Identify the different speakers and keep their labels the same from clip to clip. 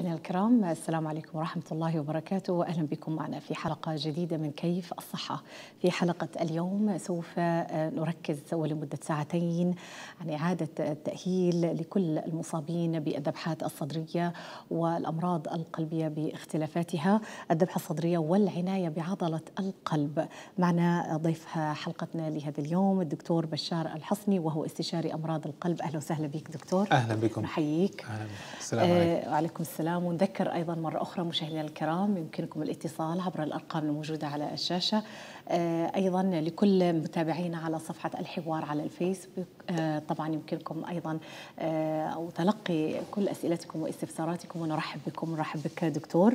Speaker 1: مشاهدينا الكرام السلام عليكم ورحمة الله وبركاته أهلا بكم معنا في حلقة جديدة من كيف الصحة في حلقة اليوم سوف آه، نركز ولمدة ساعتين عن إعادة التأهيل لكل المصابين بالذبحات الصدرية والأمراض القلبية باختلافاتها الذبحة الصدرية والعناية بعضلة القلب معنا ضيف حلقتنا لهذا اليوم الدكتور بشار الحصني وهو استشاري أمراض القلب أهلا وسهلا بك دكتور أهلا بكم نحييك أهلا. السلام عليكم آه، وعليكم السلام الكلام ونذكر أيضا مرة أخرى مشاهدينا الكرام يمكنكم الاتصال عبر الأرقام الموجودة على الشاشة آه، أيضا لكل متابعينا على صفحة الحوار على الفيسبوك آه، طبعا يمكنكم أيضا آه، أو تلقي كل أسئلتكم واستفساراتكم ونرحب بكم ونرحب بك دكتور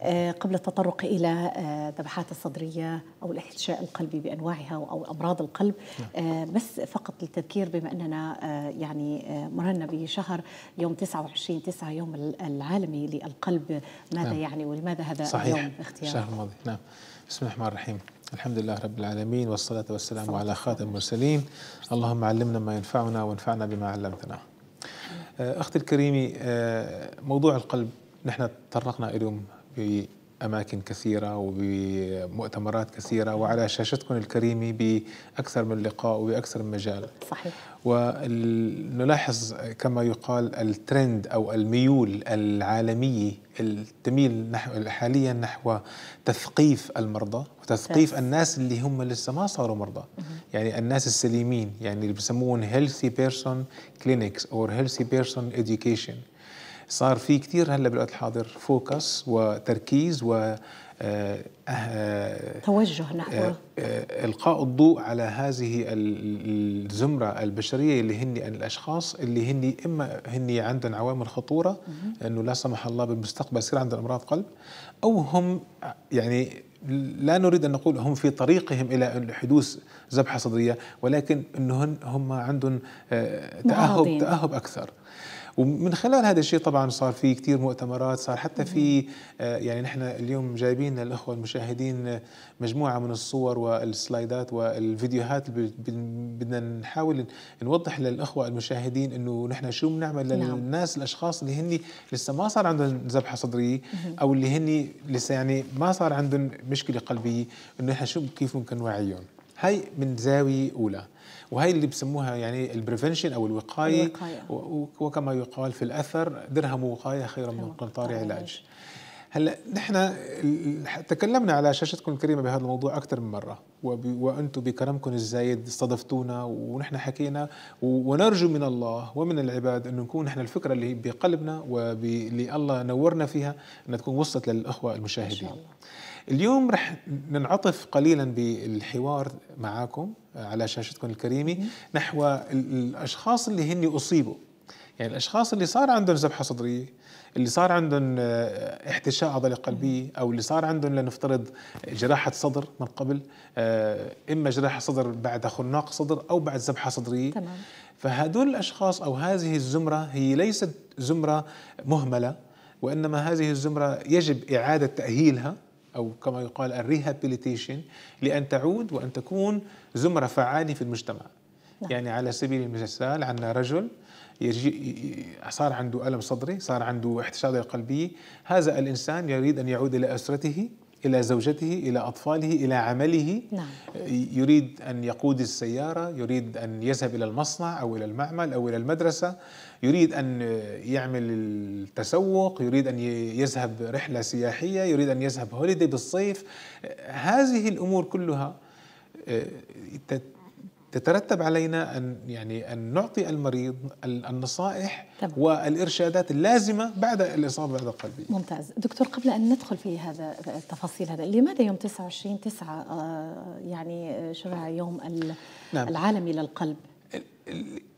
Speaker 1: آه، قبل التطرق الى آه، ذبحات الصدريه او الاحتشاء القلبي بانواعها او امراض القلب نعم. آه، بس فقط للتذكير بما اننا يعني مررنا بشهر يوم 29 9 يوم العالمي للقلب ماذا نعم. يعني ولماذا هذا صحيح. اليوم اختيار الشهر
Speaker 2: الماضي نعم بسم الله الرحمن الرحيم الحمد لله رب العالمين والصلاة والسلام على خاتم المرسلين اللهم علمنا ما ينفعنا وانفعنا بما علمتنا أختي الكريمة موضوع القلب نحن تطرقنا إليه بأماكن كثيرة وبمؤتمرات كثيرة وعلى شاشتكم الكريمة بأكثر من لقاء وبأكثر من مجال صحيح ونلاحظ كما يقال الترند أو الميول العالمية تميل نحو حاليا نحو تثقيف المرضى وتثقيف الناس اللي هم لسه ما صاروا مرضى يعني الناس السليمين يعني اللي بسموهم هيلثي بيرسون كلينكس اور هيلثي بيرسون education صار في كثير هلا بالوقت الحاضر فوكس وتركيز و آه، أه، توجه نحو آه، القاء الضوء على هذه الزمره البشريه اللي هن الاشخاص اللي هن اما هن عندهم عوامل خطوره انه لا سمح الله بالمستقبل يصير عندهم امراض قلب او هم يعني لا نريد ان نقول هم في طريقهم الى حدوث ذبحه صدريه ولكن انه هم عندهم تاهب تاهب اكثر ومن خلال هذا الشيء طبعا صار في كثير مؤتمرات صار حتى في آه، يعني نحن اليوم جايبين للاخوه المشاهدين آه، مجموعه من الصور والسلايدات والفيديوهات بدنا نحاول نوضح للاخوه المشاهدين انه نحن شو بنعمل نعم. للناس الاشخاص اللي هن لسه ما صار عندهم ذبحه صدريه او اللي هن لسه يعني ما صار عندهم مشكله قلبيه انه نحن شو كيف ممكن نوعيهم هاي من زاويه اولى وهي اللي بسموها يعني البريفنشن او الوقايه, الوقاية. وكما يقال في الاثر درهم وقايه خير من قنطار طيب. علاج هلا نحن تكلمنا على شاشتكم الكريمه بهذا الموضوع اكثر من مره وانتم بكرمكم الزايد استضفتونا ونحن حكينا ونرجو من الله ومن العباد انه نكون نحن الفكره اللي بقلبنا واللي الله نورنا فيها انها تكون وصلت للاخوه المشاهدين. إن شاء الله. اليوم رح ننعطف قليلا بالحوار معاكم آه، على شاشتكم الكريمه نحو الاشخاص اللي هن اصيبوا يعني الاشخاص اللي صار عندهم ذبحه صدريه اللي صار عندهم آه، احتشاء عضله قلبيه او اللي صار عندهم لنفترض جراحه صدر من قبل آه، اما جراحه صدر بعد خناق صدر او بعد ذبحه صدريه تمام فهدول الاشخاص او هذه الزمره هي ليست زمره مهمله وانما هذه الزمره يجب اعاده تاهيلها أو كما يقال الريهابيليتيشن لأن تعود وأن تكون زمرة فعالة في المجتمع نعم. يعني على سبيل المثال عندنا رجل يجي صار عنده ألم صدري صار عنده احتشاد قلبي هذا الإنسان يريد أن يعود إلى أسرته إلى زوجته إلى أطفاله إلى عمله نعم. يريد أن يقود السيارة يريد أن يذهب إلى المصنع أو إلى المعمل أو إلى المدرسة يريد أن يعمل التسوق يريد أن يذهب رحلة سياحية يريد أن يذهب هوليدي بالصيف هذه الأمور كلها آه، تترتب علينا ان يعني ان نعطي المريض النصائح طبعا. والارشادات اللازمه بعد الاصابه بعد القلبيه.
Speaker 1: ممتاز، دكتور قبل ان ندخل في هذا التفاصيل هذا، لماذا يوم 29 9 آه، يعني آه، شرع يوم
Speaker 2: نعم. العالمي للقلب؟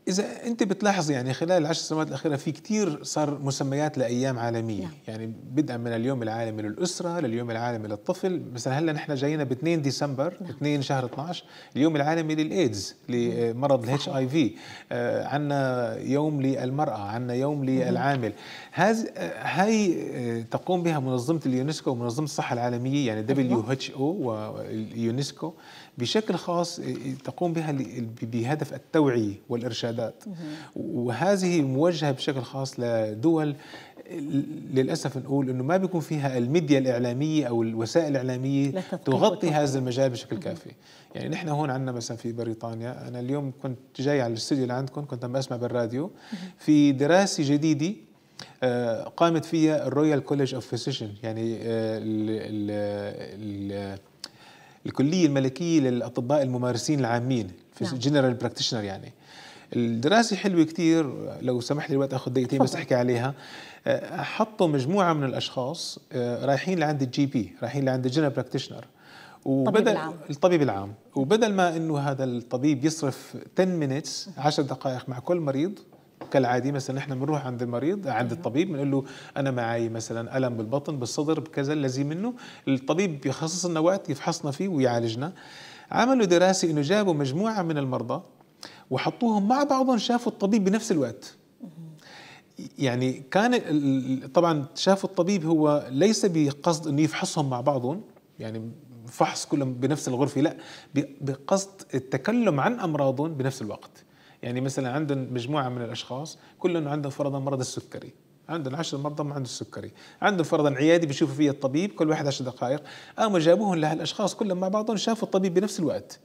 Speaker 2: اذا انت بتلاحظي يعني خلال العشر سنوات الاخيره في كثير صار مسميات لايام عالميه نعم. يعني بدءا من اليوم العالمي للاسره لليوم العالمي للطفل مثلا هلا نحن جايين ب 2 ديسمبر نعم. 2 شهر 12 اليوم العالمي للايدز لمرض الاتش اي آه، في عندنا يوم للمراه عندنا يوم للعامل هذه هاي آه، تقوم بها منظمه اليونسكو ومنظمه الصحه العالميه يعني دبليو أيوة. اتش او واليونسكو بشكل خاص تقوم بها بهدف التوعية والإرشادات وهذه موجهة بشكل خاص لدول للاسف نقول انه ما بيكون فيها الميديا الاعلاميه او الوسائل الاعلاميه تغطي هذا المجال بشكل كافي يعني نحن هون عندنا مثلا في بريطانيا انا اليوم كنت جاي على الاستوديو اللي عندكم كنت عم بسمع بالراديو في دراسه جديده آه، قامت فيها الرويال كوليج اوف فيزيشن يعني آه، ال ال ال الكليه الملكيه للاطباء الممارسين العامين في نعم. جنرال براكتيشنر يعني الدراسه حلوه كثير لو سمح لي الوقت اخذ دقيقتين بس احكي عليها أه، حطوا مجموعه من الاشخاص أه، رايحين لعند الجي بي رايحين لعند الجنرال براكتيشنر وبدل العام. الطبيب العام وبدل ما انه هذا الطبيب يصرف 10 مينتس 10 دقائق مع كل مريض كالعادي مثلا احنا بنروح عند المريض عند الطبيب بنقول له انا معي مثلا الم بالبطن بالصدر بكذا الذي منه الطبيب يخصص لنا وقت يفحصنا فيه ويعالجنا عملوا دراسه انه جابوا مجموعه من المرضى وحطوهم مع بعضهم شافوا الطبيب بنفس الوقت يعني كان طبعا شافوا الطبيب هو ليس بقصد انه يفحصهم مع بعضهم يعني فحص كلهم بنفس الغرفه لا بقصد التكلم عن امراضهم بنفس الوقت يعني مثلا عندهم مجموعه من الاشخاص كلهم عندهم فرضا مرض السكري عندهم 10 مرضى ما عندهم السكري عندهم فرضا عياده بيشوفوا فيها الطبيب كل واحد 10 دقائق قاموا جابوهم لهالاشخاص كلهم مع بعضهم شافوا الطبيب بنفس الوقت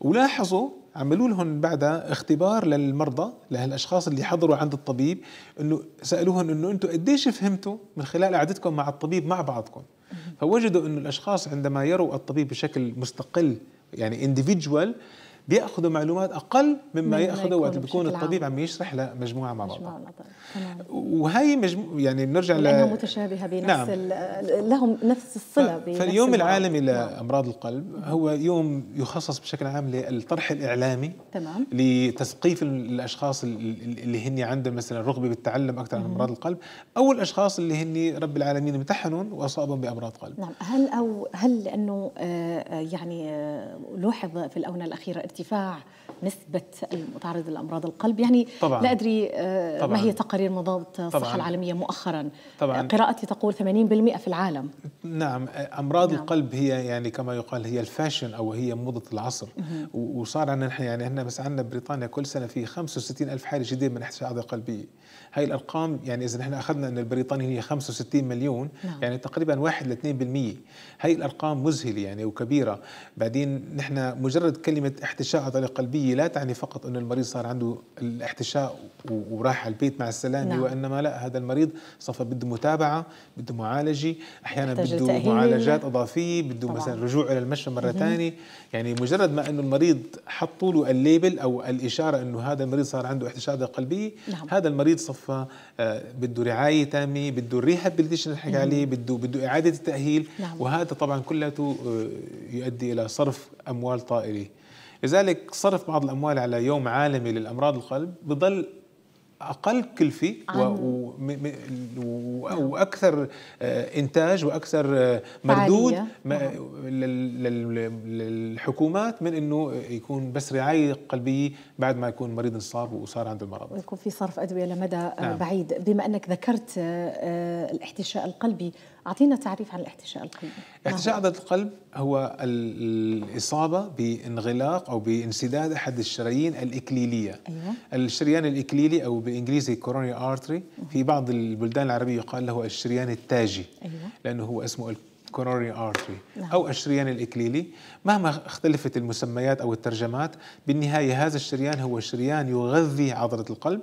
Speaker 2: ولاحظوا عملوا لهم بعدها اختبار للمرضى لهالاشخاص اللي حضروا عند الطبيب انه سالوهم انه انتم قديش فهمتوا من خلال قعدتكم مع الطبيب مع بعضكم فوجدوا انه الاشخاص عندما يروا الطبيب بشكل مستقل يعني individual بياخذوا معلومات اقل مما ياخذوا وقت بيكون الطبيب عم يشرح لمجموعه مع بعض وهي مجمو... يعني بنرجع ل
Speaker 1: متشابهه بنفس نعم. ال... لهم نفس الصله ف... فاليوم
Speaker 2: العالمي نعم. لامراض القلب هو يوم يخصص بشكل عام للطرح الاعلامي تمام لتثقيف الاشخاص اللي هن عندهم مثلا رغبه بالتعلم اكثر عن امراض القلب او الاشخاص اللي هن رب العالمين امتحنهم واصابهم بامراض قلب
Speaker 1: نعم هل او هل لانه آه، آه، يعني آه، لوحظ في الاونه الاخيره ارتفاع نسبة المتعرض لأمراض القلب يعني طبعا. لا أدري آه، طبعا. ما هي تقارير منظمة الصحة طبعاً. العالمية مؤخرا طبعا. قراءتي تقول 80% في العالم
Speaker 2: نعم أمراض نعم. القلب هي يعني كما يقال هي الفاشن أو هي موضة العصر وصار عندنا نحن يعني احنا بس عندنا بريطانيا كل سنة في 65 ألف حالة جديدة من حالة قلبية هاي الارقام يعني اذا نحن اخذنا ان البريطاني هي 65 مليون نعم. يعني تقريبا 1 ل 2% هاي الارقام مذهله يعني وكبيره بعدين نحن مجرد كلمه احتشاء عضله قلبيه لا تعني فقط انه المريض صار عنده الاحتشاء وراح على البيت مع السلامه نعم. وانما لا هذا المريض صفى بده متابعه بده معالجه احيانا بده معالجات اضافيه بده مثلا رجوع الى المشفى مره ثانيه يعني مجرد ما انه المريض حطوا له الليبل او الاشاره انه هذا المريض صار عنده احتشاء عضله قلبيه نعم. هذا المريض صفى المتوفى آه، بده رعايه تامه بده الريهابيليتيشن اللي حكى عليه بده بده اعاده التاهيل نعم. وهذا طبعا كلته آه، يؤدي الى صرف اموال طائله لذلك صرف بعض الاموال على يوم عالمي للامراض القلب بضل اقل كلفه واكثر آه، انتاج واكثر آه، مردود للحكومات من انه يكون بس رعايه قلبيه بعد ما يكون مريض انصاب وصار عنده المرض
Speaker 1: ويكون في صرف ادويه لمدى نعم. بعيد بما انك ذكرت آه، الاحتشاء القلبي أعطينا تعريف عن الاحتشاء القلبي
Speaker 2: احتشاء عضلة القلب هو الإصابة بانغلاق أو بانسداد أحد الشرايين الإكليلية أيوة. الشريان الإكليلي أو بإنجليزي كوروني آرتري في بعض البلدان العربية يقال له الشريان التاجي أيوة. لأنه هو اسمه كورونري ارتري نعم. او الشريان الاكليلي مهما اختلفت المسميات او الترجمات بالنهايه هذا الشريان هو شريان يغذي عضله القلب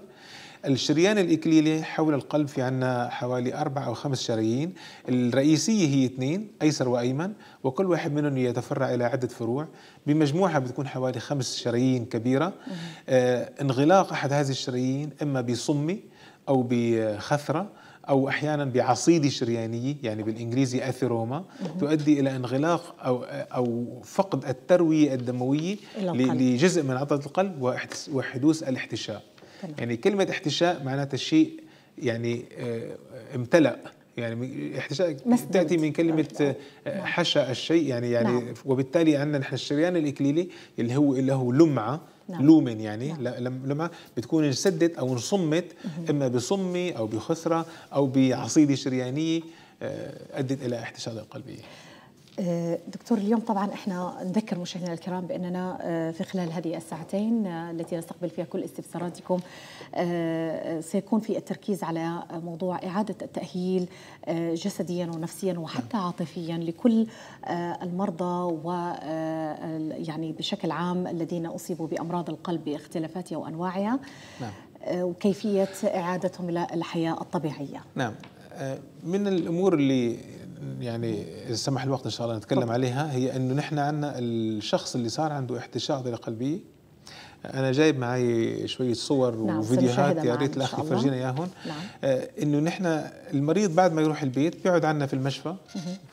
Speaker 2: الشريان الإكليلي حول القلب في عنا حوالي أربع أو خمس شرايين الرئيسية هي اثنين أيسر وأيمن وكل واحد منهم يتفرع إلى عدة فروع بمجموعها بتكون حوالي خمس شرايين كبيرة آه انغلاق أحد هذه الشرايين إما بصمي أو بخثرة او احيانا بعصيده شريانيه يعني بالانجليزي اثيروما تؤدي الى انغلاق او او فقد الترويه الدمويه لجزء من عضله القلب وحدوث الاحتشاء تمام. يعني كلمه احتشاء معناتها شيء يعني آه، امتلأ يعني احتشاء تاتي من كلمه آه، حشا الشيء يعني يعني نعم. وبالتالي عندنا نحن الشريان الاكليلي اللي هو اللي هو لمعه نعم. لومن يعني نعم. لمعه بتكون انسدت او انصمت اما بصمه او بخثره او بعصيده شريانيه آه، ادت الى احتشاء القلبيه
Speaker 1: آه، دكتور اليوم طبعا احنا نذكر مشاهدينا الكرام باننا آه، في خلال هذه الساعتين آه، التي نستقبل فيها كل استفساراتكم سيكون في التركيز على موضوع اعاده التاهيل جسديا ونفسيا وحتى عاطفيا لكل المرضى و يعني بشكل عام الذين اصيبوا بامراض القلب باختلافاتها وانواعها نعم. وكيفيه اعادتهم الى الحياه الطبيعيه.
Speaker 2: نعم من الامور اللي يعني اذا سمح الوقت ان شاء الله نتكلم طب. عليها هي انه نحن عندنا الشخص اللي صار عنده احتشاء ضلع قلبي انا جايب معي شويه صور نعم وفيديوهات يا ريت الاخ يفرجينا اياهم نعم. آه، انه نحن المريض بعد ما يروح البيت بيقعد عندنا في المشفى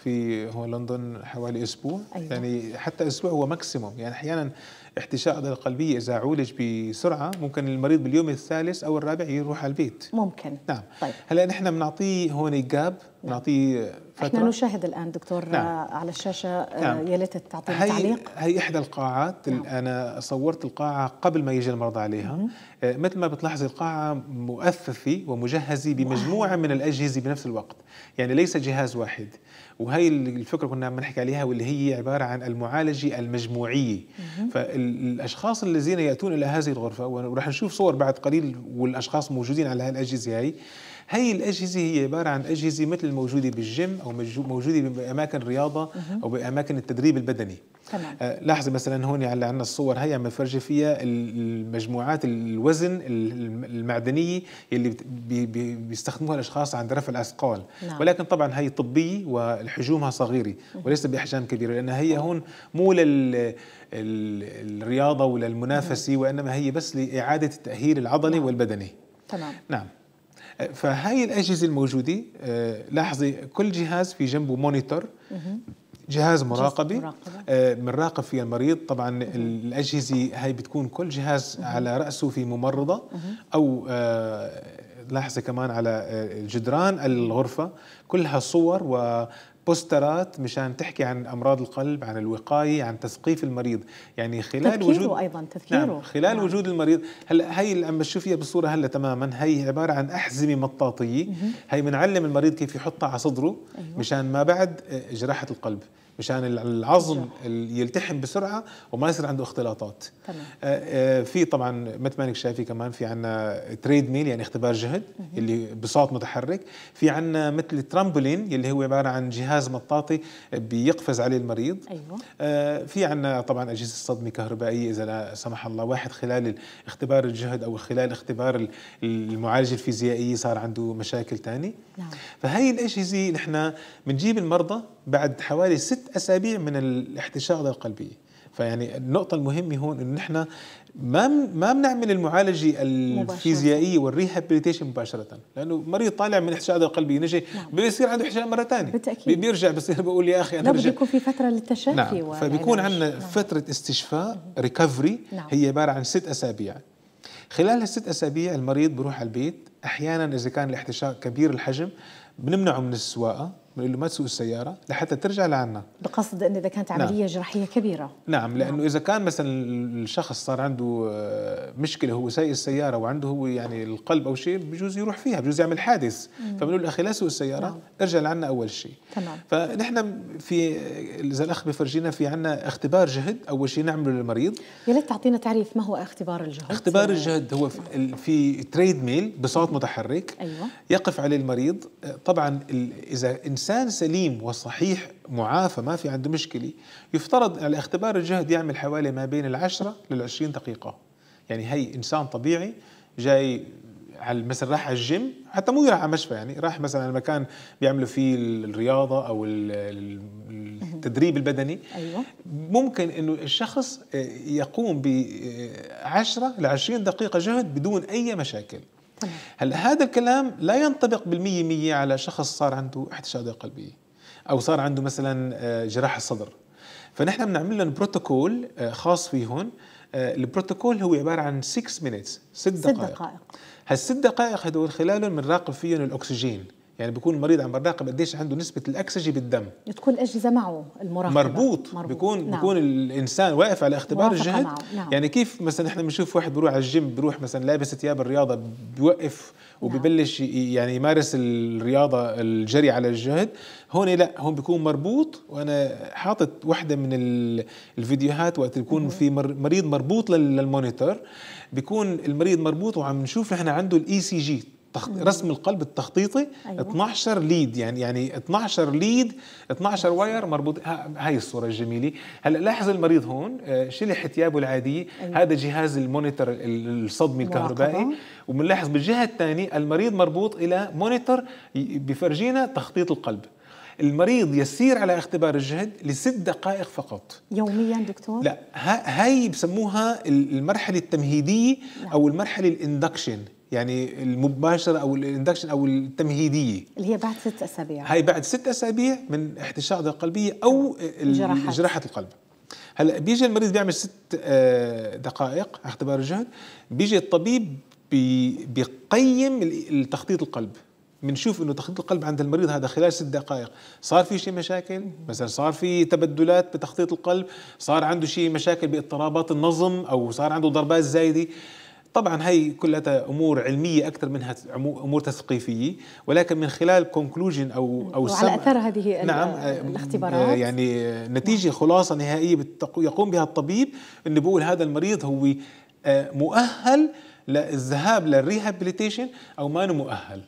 Speaker 2: في هو لندن حوالي اسبوع أيوة. يعني حتى اسبوع هو ماكسيموم يعني احيانا احتشاء العضله القلبيه اذا عولج بسرعه ممكن المريض باليوم الثالث او الرابع يروح على البيت ممكن نعم طيب. هلا نحن بنعطيه هون جاب نعم. بنعطيه فترة احنا
Speaker 1: نشاهد الان دكتور نعم. على الشاشه آه، نعم. يا ليت تعطينا تعليق
Speaker 2: هي احدى القاعات نعم. انا صورت القاعه قبل ما يجي المرضى عليها م- آه، مثل ما بتلاحظي القاعه مؤثثه ومجهزه بمجموعه من الاجهزه بنفس الوقت يعني ليس جهاز واحد وهي الفكره كنا بنحكي عليها واللي هي عباره عن المعالجه المجموعيه فالاشخاص الذين ياتون الى هذه الغرفه وراح نشوف صور بعد قليل والاشخاص موجودين على هالاجهزه هي هي الأجهزة هي عبارة عن أجهزة مثل الموجودة بالجيم أو موجودة بأماكن الرياضة أو بأماكن التدريب البدني تمام آه، لاحظي مثلا هون على عندنا الصور هي عم بفرجي فيها المجموعات الوزن المعدنيه اللي بيستخدموها الاشخاص عند رفع الاثقال نعم. ولكن طبعا هي طبيه وحجومها صغيره وليس باحجام كبيره لان هي نعم. هون مو لل الرياضه وللمنافسه وانما هي بس لاعاده التاهيل العضلي نعم. والبدني تمام نعم فهاي الأجهزة الموجودة آه، لاحظي كل جهاز في جنبه مونيتور جهاز مراقبة بنراقب آه، فيها المريض طبعا الأجهزة هاي بتكون كل جهاز على رأسه في ممرضة أو آه، لاحظي كمان على الجدران الغرفة كلها صور بوسترات مشان تحكي عن امراض القلب عن الوقايه عن تثقيف المريض يعني خلال تذكيره وجود ايضا نعم، تذكيره نعم خلال نعم. وجود المريض هلا هي اللي عم بالصوره هلا تماما هي عباره عن احزمه مطاطيه هي بنعلم المريض كيف يحطها على صدره أيوة. مشان ما بعد جراحه القلب مشان العظم يلتحم بسرعه وما يصير عنده اختلاطات تمام. آه، آه، في طبعا مثل ما انك شايفه كمان في عندنا تريد ميل يعني اختبار جهد مم. اللي بصوت متحرك في عندنا مثل الترامبولين اللي هو عباره عن جهاز مطاطي بيقفز عليه المريض ايوه آه، في عندنا طبعا اجهزه صدمه كهربائيه اذا لا سمح الله واحد خلال اختبار الجهد او خلال اختبار المعالجه الفيزيائيه صار عنده مشاكل ثانيه نعم. فهي الاجهزه نحن بنجيب المرضى بعد حوالي ست أسابيع من الاحتشاء للقلبية فيعني النقطة المهمة هون انه نحن ما ما بنعمل المعالجة الفيزيائية والريهابيليتيشن مباشرة، لأنه مريض طالع من احتشاء القلبي نجي نعم. بيصير عنده احتشاء مرة ثانية بالتأكيد بيرجع بصير بقول يا أخي أنا لا يكون
Speaker 1: في فترة للتشافي نعم. فبيكون عندنا
Speaker 2: نعم. فترة استشفاء ريكفري نعم. هي عبارة عن ست أسابيع خلال هالست أسابيع المريض بروح على البيت أحيانا إذا كان الاحتشاء كبير الحجم بنمنعه من السواقة من اللي ما تسوق السيارة لحتى ترجع لعنا
Speaker 1: بقصد أن إذا كانت نعم. عملية نعم. جراحية كبيرة
Speaker 2: نعم, نعم. لأنه نعم. إذا كان مثلا الشخص صار عنده آه، مشكلة هو سايق السيارة وعنده هو يعني القلب أو شيء بجوز يروح فيها بجوز يعمل حادث فبنقول له أخي لا تسوق السيارة نعم. ارجع لعنا أول شيء تمام فنحن في إذا الأخ بفرجينا في عنا اختبار جهد أول شيء نعمله للمريض يا ليت تعطينا
Speaker 1: تعريف ما هو اختبار الجهد
Speaker 2: اختبار الجهد هو في, في تريد ميل بصوت متحرك أيوة. يقف عليه المريض طبعا إذا انسان سليم وصحيح معافى ما في عنده مشكله يفترض على اختبار الجهد يعمل حوالي ما بين العشره للعشرين لل20 دقيقه يعني هي انسان طبيعي جاي على مثلا راح على الجيم حتى مو راح على مشفى يعني راح مثلا على مكان بيعملوا فيه الرياضه او التدريب البدني ايوه ممكن انه الشخص آه، يقوم ب 10 ل 20 دقيقه جهد بدون اي مشاكل نعم. هلا هذا الكلام لا ينطبق بالمية مية على شخص صار عنده احتشادات قلبية أو صار عنده مثلا آه، جراحة صدر فنحن بنعمل لهم بروتوكول آه، خاص فيهم آه، البروتوكول هو عبارة عن 6 minutes 6 دقائق هالست دقائق هدول خلالهم بنراقب فيهم الأكسجين يعني بيكون المريض عم بنراقب قديش عنده نسبه الاكسجه بالدم
Speaker 1: تكون الاجهزه معه المراقبه مربوط,
Speaker 2: مربوط. بيكون نعم. بيكون الانسان واقف على اختبار الجهد نعم. يعني كيف مثلا احنا بنشوف واحد بيروح على الجيم بيروح مثلا لابس ثياب الرياضه بيوقف نعم. وبيبلش يعني يمارس الرياضه الجري على الجهد هون لا هون بيكون مربوط وانا حاطط وحده من الفيديوهات وقت بيكون في مريض مربوط للمونيتور بيكون المريض مربوط وعم نشوف نحن عنده الاي سي e جي تخ... رسم القلب التخطيطي أيوة. 12 ليد يعني يعني 12 ليد 12 واير مربوط ها... هاي الصوره الجميله هلا لاحظ المريض هون آه، شلح ثيابه العاديه أيوة. هذا جهاز المونيتر الصدمي الكهربائي وبنلاحظ بالجهه الثانيه المريض مربوط الى مونيتر بفرجينا تخطيط القلب المريض يسير على اختبار الجهد لست دقائق فقط
Speaker 1: يوميا دكتور؟
Speaker 2: لا هاي بسموها المرحلة التمهيدية نعم. أو المرحلة الاندكشن يعني المباشره او الاندكشن او التمهيديه
Speaker 1: اللي هي بعد ست اسابيع
Speaker 2: هاي بعد ست اسابيع من احتشاد القلبيه او جراحه جراحه القلب هلا بيجي المريض بيعمل ست آه، دقائق اختبار الجهد بيجي الطبيب بي بيقيم التخطيط القلب بنشوف انه تخطيط القلب عند المريض هذا خلال ست دقائق صار في شيء مشاكل مثلا صار في تبدلات بتخطيط القلب صار عنده شيء مشاكل باضطرابات النظم او صار عنده ضربات زايده طبعا هي كلها امور علميه اكثر منها امور تثقيفيه ولكن من خلال كونكلوجن او او وعلى اثر
Speaker 1: هذه نعم
Speaker 2: آه، الاختبارات آه، يعني نتيجه نعم. خلاصه نهائيه يقوم بها الطبيب انه بيقول هذا المريض هو آه، مؤهل للذهاب للريهابيليتيشن او ما مؤهل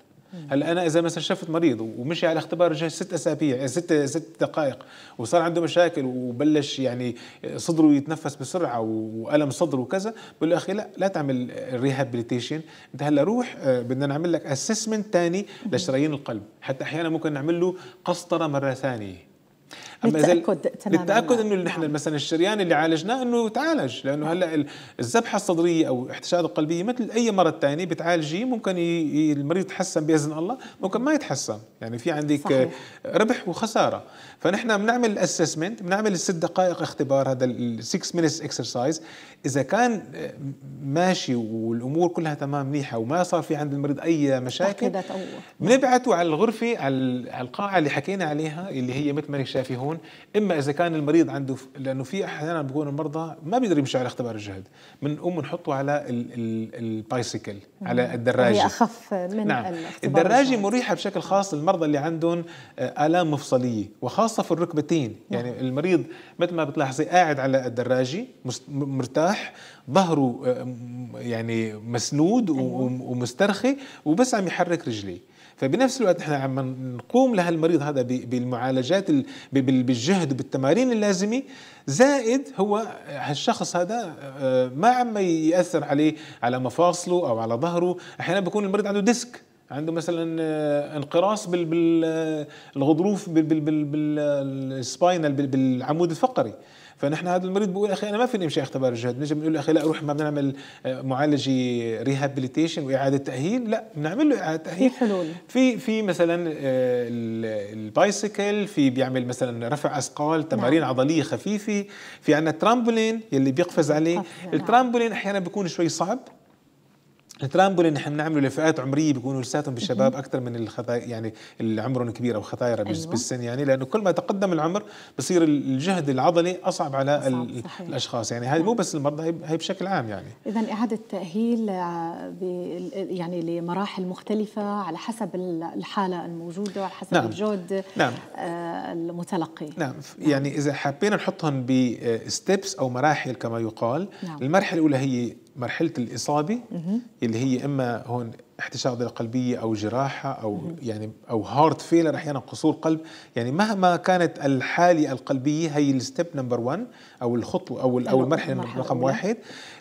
Speaker 2: هلا انا اذا مثلا شفت مريض ومشي على اختبار رجع ست اسابيع يعني ست ست دقائق وصار عنده مشاكل وبلش يعني صدره يتنفس بسرعه والم صدر وكذا بقول له اخي لا لا تعمل ريهابيليتيشن انت هلا روح آه، بدنا نعمل لك اسسمنت ثاني لشرايين القلب حتى احيانا ممكن نعمل له قسطره مره ثانيه اما بالتاكد تماما بالتاكد انه نحن نعم. مثلا الشريان اللي عالجناه انه تعالج لانه هلا الذبحه الصدريه او احتشاد القلبيه مثل اي مرض ثاني بتعالجيه ممكن المريض يتحسن باذن الله ممكن ما يتحسن يعني في عندك صحيح. ربح وخساره فنحن بنعمل الاسسمنت بنعمل الست دقائق اختبار هذا ال 6 مينتس اكسرسايز اذا كان ماشي والامور كلها تمام منيحه وما صار في عند المريض اي مشاكل بنبعته على الغرفه على القاعه اللي حكينا عليها اللي هي مثل ما شايفه هون يكون اما اذا كان المريض عنده لانه في احيانا بيكون المرضى ما بيقدر يمشي على اختبار الجهد بنقوم نحطه على البايسيكل على الدراجه هي
Speaker 1: اخف من نعم. الدراجه
Speaker 2: مريحه بشكل خاص للمرضى اللي عندهم آه، الام مفصليه وخاصه في الركبتين نعم. يعني المريض مثل ما بتلاحظي قاعد على الدراجه مرتاح ظهره آه، يعني مسنود ومسترخي وبس عم يحرك رجليه فبنفس الوقت احنا عم نقوم لهالمريض هذا بالمعالجات بالجهد وبالتمارين اللازمه زائد هو هالشخص هذا آه، ما عم ياثر عليه على مفاصله او على ظهره احيانا بيكون المريض عنده ديسك عنده مثلا آه، انقراص بالغضروف آه، بالسباينال بالعمود الفقري فنحن هذا المريض بيقول اخي انا ما فيني امشي اختبار الجهد نجي بنقول له اخي لا روح ما بنعمل آه، معالجه ريهابيليتيشن واعاده تاهيل لا بنعمل له اعاده تاهيل في حلول في في مثلا آه، البايسيكل في بيعمل مثلا رفع اثقال نعم. تمارين نعم. عضليه خفيفه في عندنا ترامبولين يلي بيقفز عليه نعم. الترامبولين احيانا بيكون شوي صعب الترامبول اللي نحن بنعمله لفئات عمريه بيكونوا لساتهم بالشباب اكثر من الخطايا يعني اللي عمرهم كبير او خطايره أيوة. بالسن يعني لانه كل ما تقدم العمر بصير الجهد العضلي اصعب على أصعب صحيح. الاشخاص يعني هذه مو نعم. بس المرضى هي بشكل عام يعني
Speaker 1: اذا اعاده تاهيل آه، يعني لمراحل مختلفه على حسب الحاله الموجوده وعلى حسب نعم. الجهد نعم. آه، المتلقي نعم. نعم
Speaker 2: يعني اذا حابين نحطهم بستبس آه، او مراحل كما يقال نعم. المرحله الاولى هي مرحله الاصابه اللي هي اما هون احتشاء ضلع قلبيه او جراحه او يعني او هارت فيلر احيانا قصور قلب يعني مهما كانت الحاله القلبيه هي الستيب نمبر 1 او الخطوه او او المرحله رقم واحد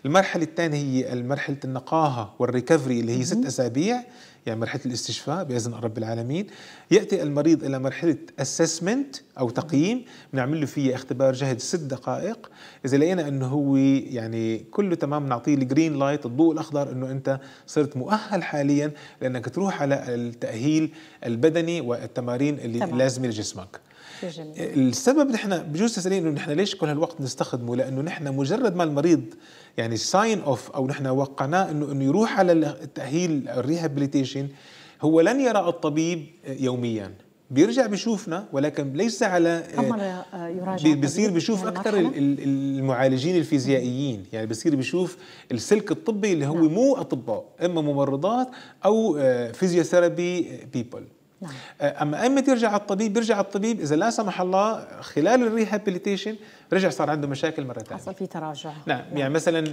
Speaker 2: المرحله الثانيه هي مرحله النقاهه والريكفري اللي هي ست اسابيع يعني مرحلة الاستشفاء بإذن رب العالمين يأتي المريض إلى مرحلة أسسمنت أو تقييم بنعمل له فيها اختبار جهد ست دقائق إذا لقينا أنه هو يعني كله تمام نعطيه الجرين لايت الضوء الأخضر أنه أنت صرت مؤهل حاليا لأنك تروح على التأهيل البدني والتمارين اللي تمام. لازمة لجسمك جميل. السبب نحن بجوز تسالين انه نحن ليش كل هالوقت نستخدمه لانه نحن مجرد ما المريض يعني الساين اوف او نحن وقعناه انه انه يروح على التاهيل الريهابيليتيشن هو لن يرى الطبيب يوميا بيرجع بيشوفنا ولكن ليس على آه،
Speaker 1: آه، يراجع بصير يعني بيشوف اكثر
Speaker 2: المعالجين الفيزيائيين يعني بصير بيشوف السلك الطبي اللي هو نعم. مو اطباء اما ممرضات او فيزيوثيرابي آه، بيبل نعم. آه، اما اما يرجع الطبيب بيرجع الطبيب اذا لا سمح الله خلال الريهابيليتيشن رجع صار عنده مشاكل مره ثانيه
Speaker 1: حصل في تراجع
Speaker 2: نعم, نعم. يعني مثلا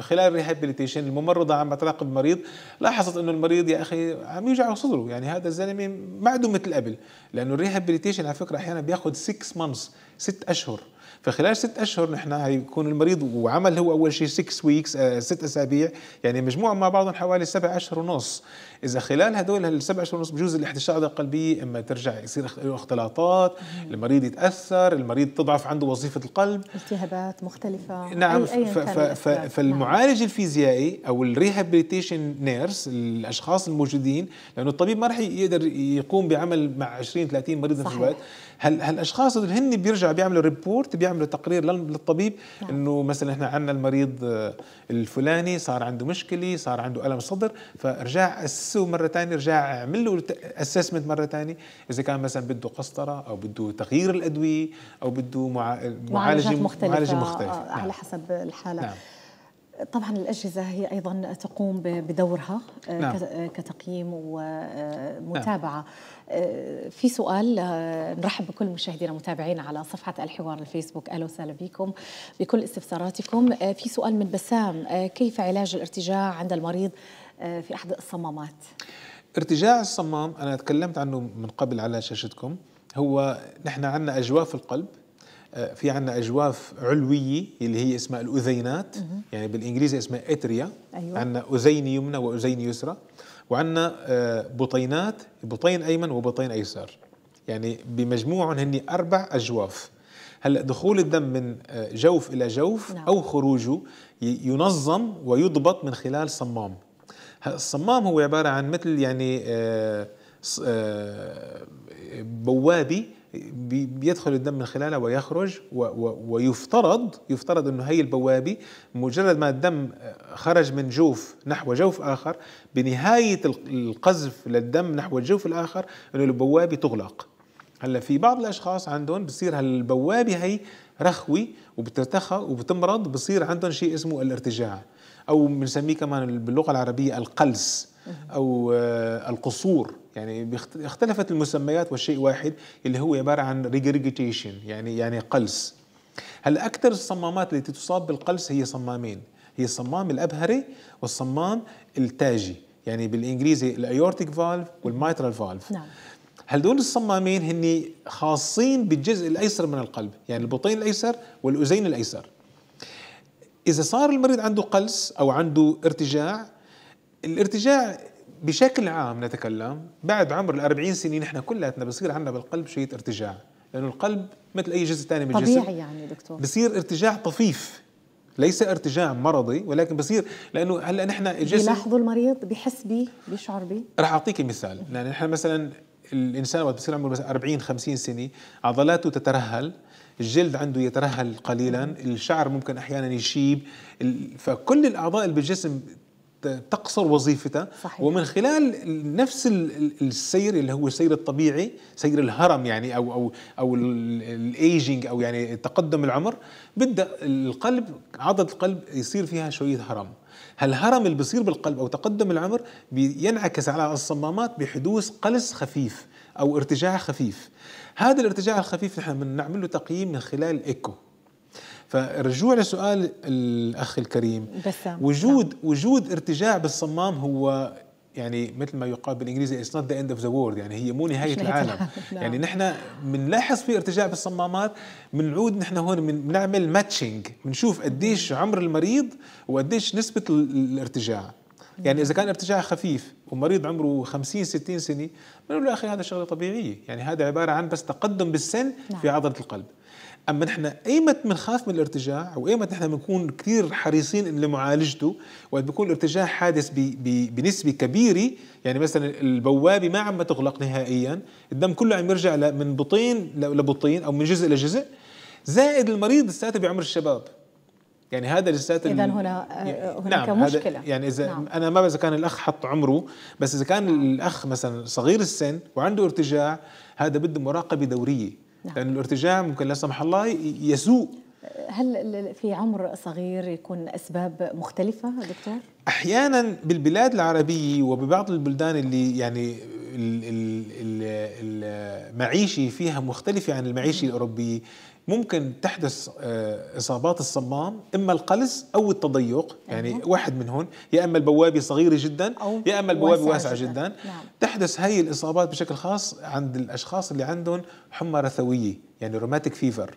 Speaker 2: خلال الريهابيليتيشن الممرضه عم تراقب المريض لاحظت انه المريض يا اخي عم يوجع صدره يعني هذا الزلمه ما عنده مثل قبل لانه الريهابيليتيشن على فكره احيانا بياخذ 6 مانس 6 اشهر فخلال ست اشهر نحن هيكون المريض وعمل هو اول شيء 6 ويكس آه، ست اسابيع يعني مجموعه مع بعضهم حوالي سبع اشهر ونص اذا خلال هدول السبع اشهر ونص بجوز الاحتشاء ده القلبيه اما ترجع يصير له اختلاطات المريض يتاثر المريض تضعف عنده وظيفه القلب
Speaker 1: التهابات مختلفه نعم ف ف نعم.
Speaker 2: فالمعالج الفيزيائي او الريهابيليتيشن نيرس الاشخاص الموجودين لانه الطبيب ما راح يقدر يقوم بعمل مع 20 30 مريض في الوقت هل هالاشخاص هن بيرجعوا بيعملوا ريبورت بيعملوا تقرير للطبيب نعم. انه مثلا احنا عندنا المريض الفلاني صار عنده مشكله صار عنده الم صدر فرجع حسه مره ثانيه رجع اعمل له اسسمنت مره ثانيه اذا كان مثلا بده قسطره او بده تغيير الادويه او بده معالجه مختلفه, معالجة آه، مختلفة. على
Speaker 1: نعم. حسب الحاله نعم. طبعا الأجهزة هي أيضا تقوم بدورها آه، نعم. آه، كتقييم ومتابعة نعم. في سؤال نرحب بكل مشاهدينا متابعينا على صفحة الحوار الفيسبوك أهلا وسهلا بكم بكل استفساراتكم في سؤال من بسام كيف علاج الارتجاع عند المريض آه، في احد الصمامات
Speaker 2: ارتجاع الصمام انا تكلمت عنه من قبل على شاشتكم هو نحن عندنا اجواف القلب آه، في عندنا اجواف علويه اللي هي اسمها الاذينات يعني بالانجليزي اسمها اتريا أيوة. عندنا اذين يمنى واذين يسرى وعندنا آه، بطينات بطين ايمن وبطين ايسر يعني بمجموعهم هن اربع اجواف هلا دخول الدم من جوف الى جوف نعم. او خروجه ينظم ويضبط من خلال صمام الصمام هو عباره عن مثل يعني آه، آه، بوابه بيدخل الدم من خلالها ويخرج ويفترض يفترض انه هي البوابه مجرد ما الدم آه، خرج من جوف نحو جوف اخر بنهايه القذف للدم نحو الجوف الاخر انه البوابه تغلق هلا في بعض الاشخاص عندهم بصير هالبوابه هي رخوي وبترتخى وبتمرض بصير عندهم شيء اسمه الارتجاع او بنسميه كمان باللغه العربيه القلس او آه، القصور يعني اختلفت المسميات والشيء واحد اللي هو عباره عن ريجريجيتيشن يعني يعني قلس هلا اكثر الصمامات التي تصاب بالقلس هي صمامين هي الصمام الابهري والصمام التاجي يعني بالانجليزي الايورتيك فالف والمايترال فالف نعم هل الصمامين هن خاصين بالجزء الايسر من القلب يعني البطين الايسر والاذين الايسر إذا صار المريض عنده قلس أو عنده ارتجاع الارتجاع بشكل عام نتكلم بعد عمر الأربعين سنة نحن كلياتنا بصير عندنا بالقلب شوية ارتجاع لأنه القلب مثل أي جزء ثاني من الجسم طبيعي يعني دكتور بصير ارتجاع طفيف ليس ارتجاع مرضي ولكن بصير لانه هلا نحن الجسم بيلاحظوا
Speaker 1: المريض بحس بيه بيشعر بيه
Speaker 2: رح اعطيك مثال يعني نحن مثلا الانسان وقت بصير عمره 40 50 سنه عضلاته تترهل الجلد عنده يترهل قليلا الشعر ممكن احيانا يشيب فكل الاعضاء اللي بالجسم تقصر وظيفتها صحيح. ومن خلال نفس السير اللي هو السير الطبيعي سير الهرم يعني او او او الايجنج او يعني تقدم العمر بدا القلب عضله القلب يصير فيها شويه هرم هالهرم اللي بصير بالقلب او تقدم العمر بينعكس على الصمامات بحدوث قلس خفيف او ارتجاع خفيف هذا الارتجاع الخفيف نحن بنعمل له تقييم من خلال الايكو فرجوع لسؤال الاخ الكريم بسام نعم. وجود بسام. وجود ارتجاع بالصمام هو يعني مثل ما يقال بالانجليزي اتس نوت ذا اند اوف ذا وورد يعني هي مو نهايه العالم نعم. يعني نحن بنلاحظ في ارتجاع بالصمامات بنعود نحن هون بنعمل ماتشنج بنشوف قديش عمر المريض وقديش نسبه الارتجاع يعني اذا كان ارتجاع خفيف ومريض عمره 50 60 سنه بنقول له اخي هذا شغله طبيعيه يعني هذا عباره عن بس تقدم بالسن نعم. في عضله القلب اما نحن ايمت بنخاف من الارتجاع وايمت نحن بنكون كثير حريصين لمعالجته وقت بيكون الارتجاع حادث بي بي بنسبه كبيره يعني مثلا البوابه ما عم تغلق نهائيا الدم كله عم يرجع من بطين لبطين او من جزء لجزء زائد المريض لساته بعمر الشباب يعني هذا لسات اذا هنا
Speaker 1: يعني آه، هناك نعم مشكله يعني اذا نعم.
Speaker 2: انا ما اذا كان الاخ حط عمره بس اذا كان نعم. الاخ مثلا صغير السن وعنده ارتجاع هذا بده مراقبه دوريه نعم. لان الارتجاع ممكن لا سمح الله يسوء
Speaker 1: هل في عمر صغير يكون اسباب مختلفه دكتور
Speaker 2: احيانا بالبلاد العربيه وببعض البلدان اللي يعني المعيشه فيها مختلفه عن المعيشه نعم. الاوروبيه ممكن تحدث آه، اصابات الصمام اما القلص او التضيق يعني أيوه. واحد منهم يا اما البوابه صغيره جدا يا اما البوابه واسعه جدا, جداً. نعم. تحدث هي الاصابات بشكل خاص عند الاشخاص اللي عندهم حمى رثويه يعني روماتيك فيفر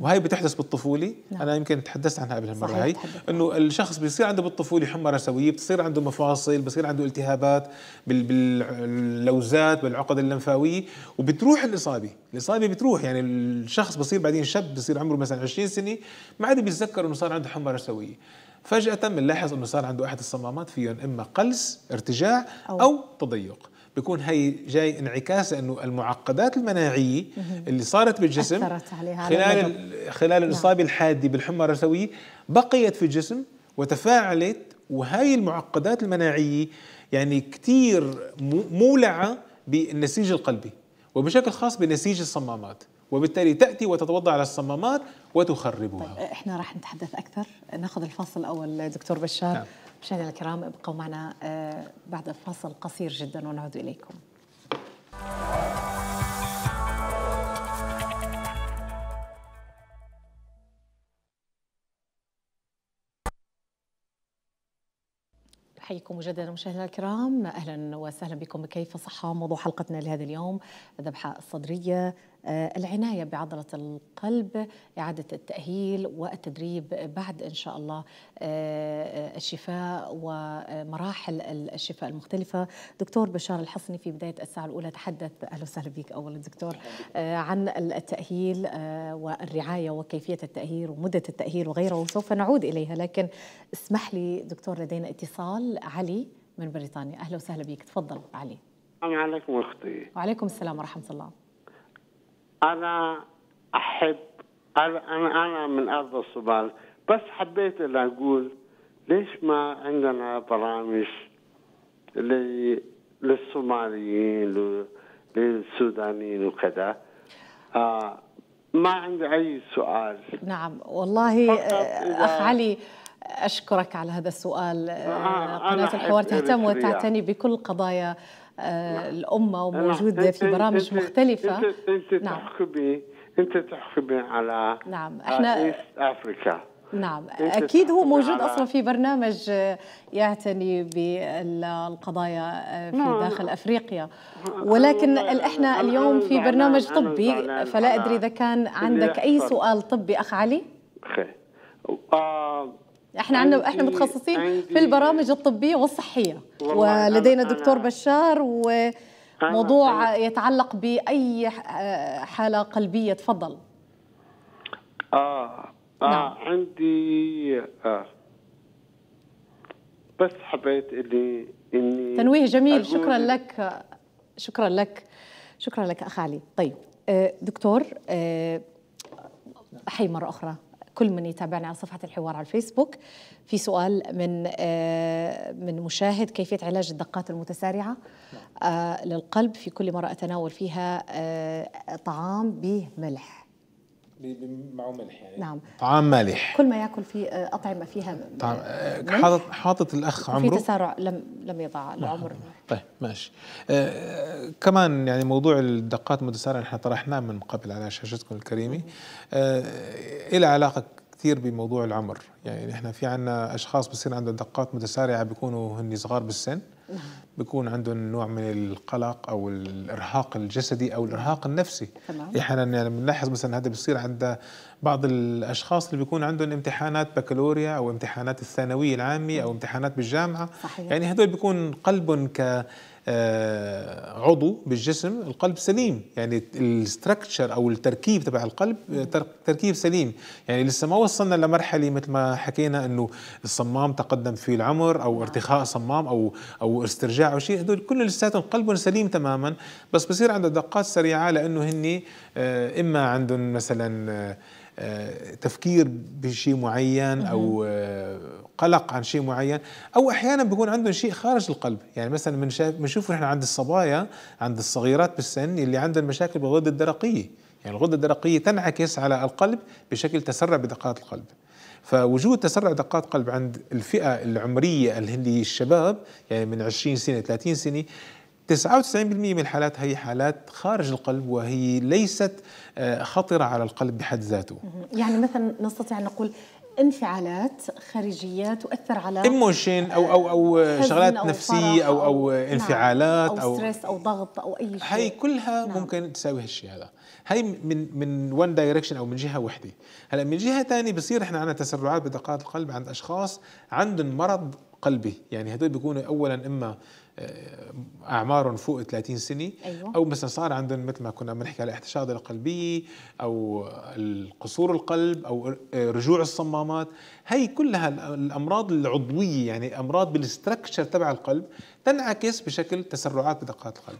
Speaker 2: وهي بتحدث بالطفوله نعم. انا يمكن تحدثت عنها قبل المره هي انه الشخص بيصير عنده بالطفوله حمى رسويه بتصير عنده مفاصل بصير عنده التهابات باللوزات بالعقد اللمفاويه وبتروح الاصابه الاصابه بتروح يعني الشخص بصير بعدين شاب بصير عمره مثلا 20 سنه ما عاد بيتذكر انه صار عنده حمى رسويه فجاه بنلاحظ انه صار عنده احد الصمامات فيهم اما قلس ارتجاع او, أو تضيق بيكون هي جاي انعكاس لانه المعقدات المناعيه اللي صارت بالجسم أثرت
Speaker 1: عليها خلال خلال
Speaker 2: نعم. الاصابه الحاده بالحمى الرثويه بقيت في الجسم وتفاعلت وهي المعقدات المناعيه يعني كثير مولعه بالنسيج القلبي وبشكل خاص بنسيج الصمامات وبالتالي تأتي وتتوضع على الصمامات وتخربها طيب
Speaker 1: احنا راح نتحدث أكثر ناخذ الفاصل الأول دكتور بشار نعم. مشاهدينا الكرام ابقوا معنا آه، بعد فاصل قصير جدا ونعود اليكم. حيكم مجددا مشاهدينا الكرام اهلا وسهلا بكم كيف صح موضوع حلقتنا لهذا اليوم الذبحه الصدريه آه، العناية بعضلة القلب إعادة التأهيل والتدريب بعد إن شاء الله آه، آه، الشفاء ومراحل الشفاء المختلفة دكتور بشار الحصني في بداية الساعة الأولى تحدث أهلا وسهلا بك أولا دكتور عن التأهيل والرعاية وكيفية التأهيل ومدة التأهيل وغيره وسوف نعود إليها لكن اسمح لي دكتور لدينا اتصال علي من بريطانيا أهلا وسهلا بك تفضل علي
Speaker 2: عليكم أختي
Speaker 1: وعليكم السلام ورحمة الله
Speaker 2: انا احب انا انا من ارض الصومال بس حبيت ان اقول ليش ما عندنا برامج للصوماليين للسودانيين وكذا آه ما عندي اي سؤال
Speaker 1: نعم والله آه، اخ علي أشكرك على هذا السؤال آه, آه، قناة الحوار تهتم وتعتني بكل قضايا نعم. الامه نعم. وموجوده في برامج مختلفه
Speaker 2: انت نعم. تحكمي انت تحكمي على نعم آه، احنا افريكا
Speaker 1: نعم اكيد هو موجود اصلا في برنامج آه، يعتني بالقضايا آه، في داخل افريقيا ولكن احنا اليوم في برنامج طبي فلا ادري اذا كان عندك اي سؤال طبي اخ علي
Speaker 2: خير احنا عندنا احنا
Speaker 1: متخصصين في البرامج الطبيه والصحيه ولدينا دكتور بشار وموضوع يتعلق باي حاله قلبيه تفضل
Speaker 2: اه اه نعم. عندي آه بس حبيت اللي اني تنويه جميل شكرا
Speaker 1: لك شكرا لك شكرا لك اخ علي طيب آه، دكتور آه، حي مره اخرى كل من يتابعنا على صفحة الحوار على الفيسبوك في سؤال من آه، من مشاهد كيفية علاج الدقات المتسارعة آه، للقلب في كل مرة أتناول فيها آه، طعام به ملح
Speaker 2: معه ملح يعني نعم طعام مالح
Speaker 1: كل ما ياكل فيه آه، اطعمه فيها طعام آه،
Speaker 2: حاطط حاطط الاخ عمره في تسارع
Speaker 1: لم لم يضع العمر نعم.
Speaker 2: طيب ماشي آه،, آه كمان يعني موضوع الدقات المتسارعه احنا طرحناه من قبل على شاشتكم الكريمه آه إلى علاقه كثير بموضوع العمر يعني احنا في عندنا اشخاص بصير عندهم دقات متسارعه بيكونوا هن صغار بالسن بيكون عندهم نوع من القلق او الارهاق الجسدي او الارهاق النفسي احيانا يعني بنلاحظ مثلا هذا بيصير عند بعض الاشخاص اللي بيكون عندهم امتحانات بكالوريا او امتحانات الثانويه العامه او نعم. امتحانات بالجامعه صحيح. يعني هدول بيكون قلبهم ك آه، عضو بالجسم القلب سليم يعني الستركتشر او التركيب تبع القلب آه، تركيب سليم يعني لسه ما وصلنا لمرحله مثل ما حكينا انه الصمام تقدم فيه العمر او ارتخاء صمام او او استرجاع او شيء هدول كل لساتهم قلبهم سليم تماما بس بصير عنده دقات سريعه لانه هن آه، اما عندهم مثلا آه، تفكير بشيء معين او آه، قلق عن شيء معين او احيانا بيكون عندهم شيء خارج القلب يعني مثلا بنشوفه نحن عند الصبايا عند الصغيرات بالسن اللي عندهم مشاكل بالغده الدرقيه يعني الغده الدرقيه تنعكس على القلب بشكل تسرع بدقات القلب فوجود تسرع دقات قلب عند الفئه العمريه اللي هي الشباب يعني من 20 سنه 30 سنه 99% من الحالات هي حالات خارج القلب وهي ليست آه، خطرة على القلب بحد ذاته
Speaker 1: يعني مثلا نستطيع أن نقول انفعالات خارجيه تؤثر على ايموشن او
Speaker 2: او او آه، شغلات أو نفسيه او او نعم، انفعالات او, أو
Speaker 1: ستريس او ضغط او اي
Speaker 2: شيء هي كلها نعم. ممكن تساوي هالشيء هذا هي من من ون دايركشن او من جهه وحده هلا من جهه ثانيه بصير احنا عندنا تسرعات بدقات القلب عند اشخاص عندهم مرض قلبي يعني هدول بيكونوا اولا اما اعمارهم فوق 30 سنه أيوة. او مثلا صار عندهم مثل ما كنا بنحكي على الاحتشاد القلبي او قصور القلب او رجوع الصمامات هي كلها الامراض العضويه يعني امراض بالستركشر تبع القلب تنعكس بشكل تسرعات بدقات القلب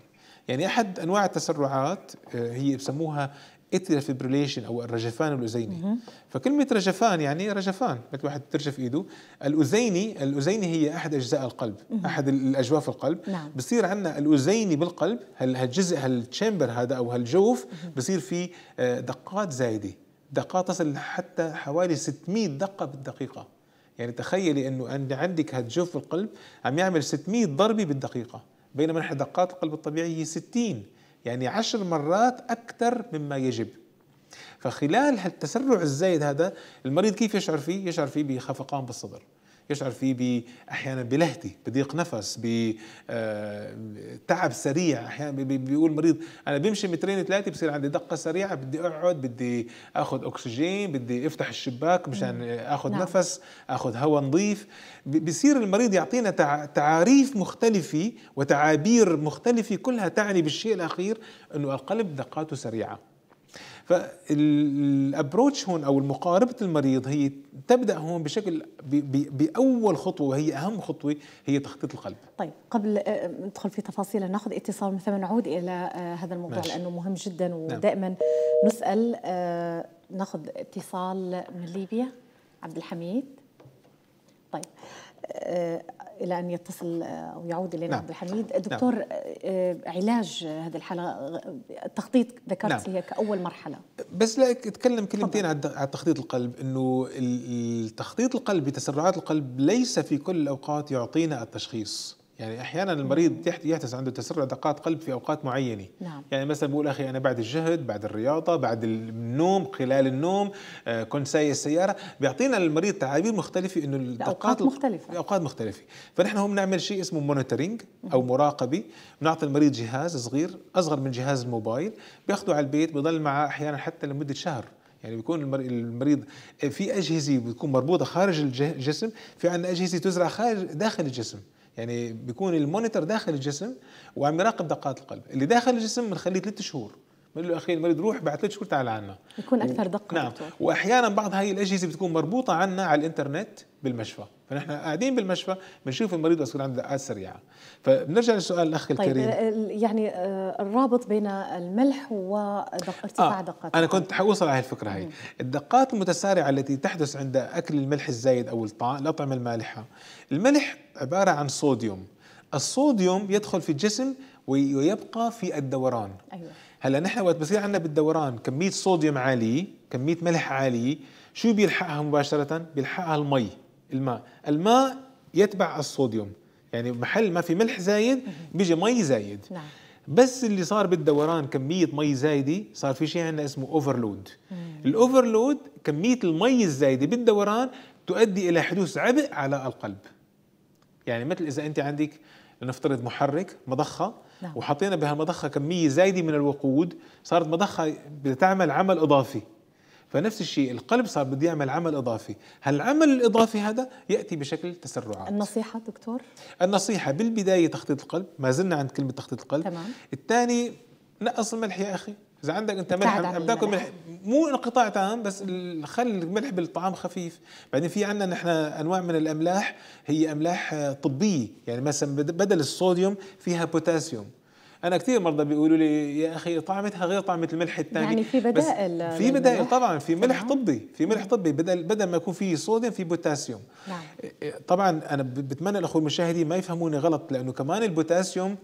Speaker 2: يعني احد انواع التسرعات آه، هي بسموها اتريال فيبريليشن او الرجفان الاذيني فكلمه رجفان يعني رجفان مثل واحد ترجف ايده الاذيني الاذيني هي احد اجزاء القلب مم. احد الاجواف القلب نعم. بصير عندنا الاذيني بالقلب هالجزء هالتشامبر هذا او هالجوف بصير فيه آه، دقات زايده دقات تصل حتى حوالي 600 دقه بالدقيقه يعني تخيلي انه عندك هالجوف بالقلب عم يعمل 600 ضربه بالدقيقه بينما نحن دقات القلب الطبيعيه 60 يعني عشر مرات أكثر مما يجب فخلال التسرع الزايد هذا المريض كيف يشعر فيه؟ يشعر فيه بخفقان بالصدر يشعر فيه احيانا بلهتي بضيق نفس بتعب آه، سريع احيانا بيقول المريض انا بمشي مترين ثلاثه بصير عندي دقه سريعه بدي اقعد بدي اخذ اكسجين بدي افتح الشباك مشان اخذ نعم. نفس اخذ هواء نظيف بصير المريض يعطينا تعاريف مختلفه وتعابير مختلفه كلها تعني بالشيء الاخير انه القلب دقاته سريعه فالابروتش هون او مقاربه المريض هي تبدا هون بشكل باول خطوه وهي اهم خطوه هي تخطيط القلب
Speaker 1: طيب قبل آه، ندخل في تفاصيل ناخذ اتصال مثلا نعود الى آه، هذا الموضوع ماشي. لانه مهم جدا نعم. ودائما نعم. نسال آه، ناخذ اتصال من ليبيا عبد الحميد آه، الى ان يتصل آه، او يعود الينا نعم. عبد الحميد نعم. دكتور نعم. علاج هذه الحاله التخطيط ذكرت نعم. هي كاول مرحله
Speaker 2: بس لا اتكلم كلمتين على عن تخطيط القلب انه التخطيط القلبي تسرعات القلب ليس في كل الاوقات يعطينا التشخيص يعني احيانا المريض يحدث عنده تسرع دقات قلب في اوقات معينه نعم. يعني مثلا بقول اخي انا بعد الجهد بعد الرياضه بعد النوم خلال النوم آه كنت سايق السياره بيعطينا المريض تعابير مختلفه انه الدقات مختلفه اوقات مختلفه فنحن هم نعمل شيء اسمه مونيتورينج او مراقبه بنعطي المريض جهاز صغير اصغر من جهاز الموبايل بياخذه على البيت بضل معه احيانا حتى لمده شهر يعني بيكون المريض آه، في اجهزه بتكون مربوطه خارج الجسم في عندنا اجهزه تزرع خارج داخل الجسم يعني بيكون المونيتور داخل الجسم وعم يراقب دقات القلب اللي داخل الجسم بنخليه ثلاث شهور بنقول له اخي المريض روح بعد ثلاث شهور تعال عنا يكون اكثر دقه نعم دكتور. واحيانا بعض هاي الاجهزه بتكون مربوطه عنا على الانترنت بالمشفى فنحن قاعدين بالمشفى بنشوف المريض بس عنده دقات سريعه فبنرجع لسؤال الاخ طيب الكريم
Speaker 1: يعني آه، الرابط بين الملح وارتفاع آه دقات انا
Speaker 2: كنت حوصل على الفكره هي الدقات المتسارعه التي تحدث عند اكل الملح الزايد او الطعام الاطعمه المالحه الملح عبارة عن صوديوم الصوديوم يدخل في الجسم ويبقى في الدوران أيوة. هلا نحن وقت بصير عندنا بالدوران كميه صوديوم عاليه كميه ملح عاليه شو بيلحقها مباشره بيلحقها المي الماء الماء يتبع الصوديوم يعني محل ما في ملح زايد بيجي مي زايد نعم. بس اللي صار بالدوران كميه مي زايده صار في شيء عندنا اسمه اوفرلود الاوفرلود كميه المي الزايده بالدوران تؤدي الى حدوث عبء على القلب يعني مثل اذا انت عندك لنفترض محرك مضخه نعم. وحطينا بهالمضخه كميه زايده من الوقود صارت مضخه بتعمل عمل اضافي فنفس الشيء القلب صار بده يعمل عمل اضافي، هالعمل الاضافي هذا ياتي بشكل تسرعات. النصيحه دكتور؟ النصيحه بالبدايه تخطيط القلب، ما زلنا عند كلمه تخطيط القلب. تمام. الثاني نقص الملح يا اخي، اذا عندك انت ملح عم تاكل ملح مو انقطاع تام بس خلي الملح بالطعام خفيف بعدين في عندنا نحن انواع من الاملاح هي املاح طبيه يعني مثلا بدل الصوديوم فيها بوتاسيوم انا كثير مرضى بيقولوا لي يا اخي طعمتها غير طعمه الملح الثاني يعني في بدائل في بدائل طبعا في ملح نعم. طبي في ملح طبي بدل بدل ما يكون في صوديوم في بوتاسيوم نعم. طبعا انا بتمنى الاخوه المشاهدين ما يفهموني غلط لانه كمان البوتاسيوم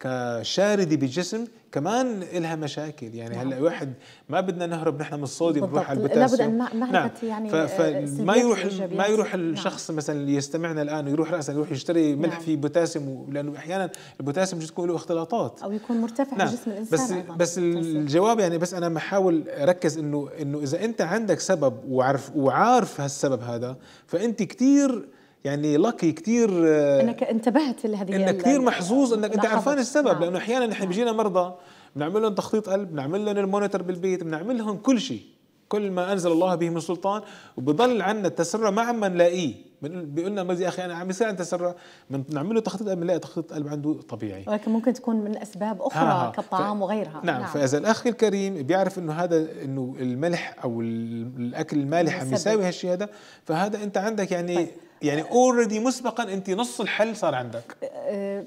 Speaker 2: كشارده بالجسم كمان إلها مشاكل يعني نعم. هلا واحد ما بدنا نهرب نحن من الصوديوم نروح على البوتاسيوم لابد ان ما نعم. يعني فما يروح ما يروح نعم. الشخص نعم. مثلا اللي يستمعنا الان ويروح راسا يروح يشتري ملح نعم. فيه بوتاسيوم لانه احيانا البوتاسيوم بتكون له اختلاطات او يكون مرتفع نعم. جسم الانسان بس أيضاً. بس الجواب يعني بس انا بحاول اركز انه انه اذا انت عندك سبب وعارف وعارف هالسبب هذا فانت كثير يعني لاكي كثير آه، انك
Speaker 1: انتبهت لهذه انك كثير محظوظ
Speaker 2: انك انت عرفان السبب نعم. لانه احيانا نحن نعم. بيجينا مرضى بنعمل لهم تخطيط قلب بنعمل لهم المونيتر بالبيت بنعمل لهم كل شيء كل ما انزل الله به من سلطان وبضل عندنا التسرع مع عم نلاقيه بيقول لنا يا اخي انا عم يصير عندي تسرع بنعمل له تخطيط قلب بنلاقي تخطيط قلب عنده طبيعي
Speaker 1: ولكن ممكن تكون من اسباب اخرى آه. كالطعام ف... وغيرها نعم, نعم فاذا
Speaker 2: الاخ الكريم بيعرف انه هذا انه الملح او الاكل المالح عم يساوي هالشيء هذا فهذا انت عندك يعني طيب. يعني اوريدي مسبقا انت نص الحل صار عندك
Speaker 1: أه،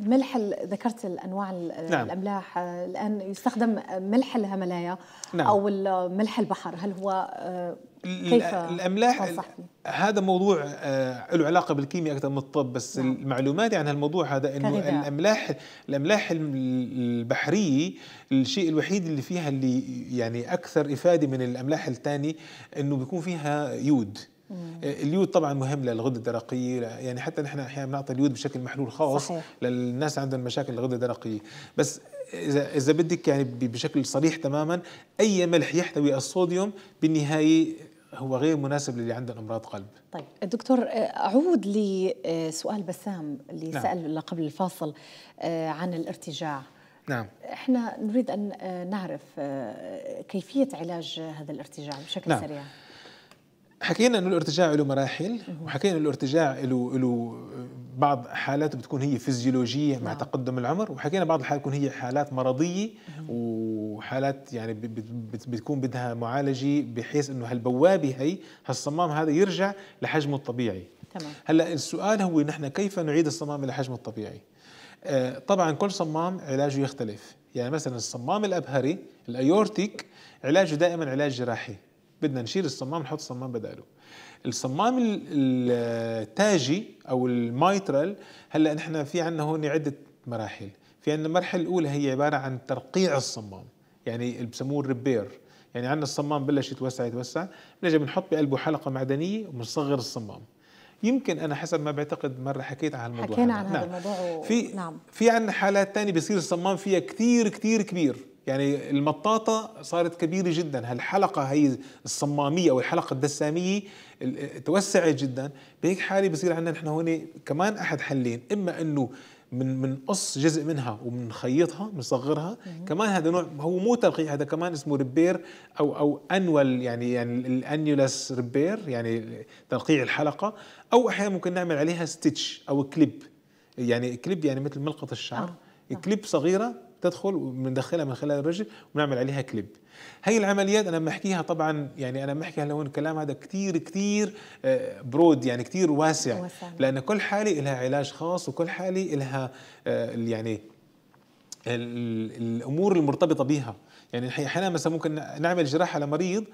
Speaker 1: ملح ذكرت الانواع نعم. الاملاح أه، الان يستخدم ملح الهملايا نعم. او ملح البحر هل هو أه، كيف الاملاح
Speaker 2: هذا موضوع له علاقه بالكيمياء اكثر من الطب بس نعم. معلوماتي عن هالموضوع هذا انه الاملاح الاملاح البحريه الشيء الوحيد اللي فيها اللي يعني اكثر افاده من الاملاح الثانيه انه بيكون فيها يود آه، اليود طبعا مهم للغده الدرقيه يعني حتى نحن احيانا بنعطي اليود بشكل محلول خاص صحيح. للناس عندهم مشاكل الغده الدرقيه بس اذا اذا بدك يعني بشكل صريح تماما اي ملح يحتوي الصوديوم بالنهايه هو غير مناسب للي عندهم امراض قلب
Speaker 1: طيب دكتور آه، اعود لسؤال آه، بسام اللي نعم. سال قبل الفاصل عن الارتجاع نعم احنا نريد ان نعرف كيفيه علاج هذا الارتجاع بشكل نعم. سريع
Speaker 2: حكينا انه الارتجاع له مراحل إيه. وحكينا انه الارتجاع له له بعض حالات بتكون هي فيزيولوجيه مع نعم. تقدم العمر وحكينا بعض الحالات بتكون هي حالات مرضيه إيه. وحالات يعني بتكون بدها معالجه بحيث انه هالبوابه هي هالصمام هذا يرجع لحجمه الطبيعي تمام هلا السؤال هو نحن كيف نعيد الصمام الى حجمه الطبيعي آه، طبعا كل صمام علاجه يختلف يعني مثلا الصمام الابهري الايورتيك علاجه دائما علاج جراحي بدنا نشيل الصمام نحط صمام بداله الصمام التاجي او المايترال هلا نحن في عندنا هون عده مراحل في عندنا المرحله الاولى هي عباره عن ترقيع الصمام يعني اللي بسموه الريبير يعني عندنا الصمام بلش يتوسع يتوسع بنجي بنحط بقلبه حلقه معدنيه وبنصغر الصمام يمكن انا حسب ما بعتقد مره حكيت عن هالموضوع حكينا عن هذا نعم. الموضوع نعم. و... في نعم. في عندنا حالات ثانيه بيصير الصمام فيها كثير كثير كبير يعني المطاطة صارت كبيرة جدا هالحلقة هي الصمامية أو الحلقة الدسامية توسعت جدا بهيك حالة بصير عندنا نحن هون كمان أحد حلين إما أنه من من قص جزء منها وبنخيطها بنصغرها كمان هذا نوع هو مو تلقيح هذا كمان اسمه ريبير او او انول يعني يعني الانيولاس ريبير يعني تلقيح الحلقه او احيانا ممكن نعمل عليها ستيتش او كليب يعني كليب يعني مثل ملقط الشعر آه. كليب صغيره تدخل وبندخلها من خلال الرجل ونعمل عليها كليب هي العمليات انا بحكيها طبعا يعني انا بحكي هلا هون الكلام هذا كثير كثير برود آه، يعني كثير واسع, لان كل حاله لها علاج خاص وكل حاله لها آه، يعني الامور المرتبطه بها يعني احيانا مثلا ممكن نعمل جراحه لمريض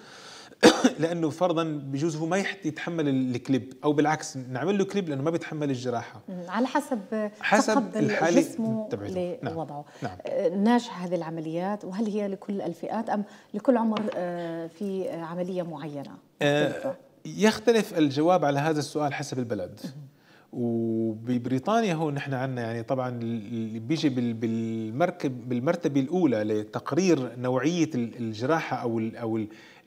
Speaker 2: لانه فرضا بجوز هو ما يتحمل الكليب او بالعكس نعمل له كليب لانه ما بيتحمل الجراحه
Speaker 1: على حسب حسب الحاله لوضعه نعم. نعم. آه، ناجحه هذه العمليات وهل هي لكل الفئات ام لكل عمر آه، في عمليه معينه
Speaker 2: آه، يختلف الجواب على هذا السؤال حسب البلد وببريطانيا هون نحن عندنا يعني طبعا اللي بيجي بالمركب بالمرتبه الاولى لتقرير نوعيه الجراحه او او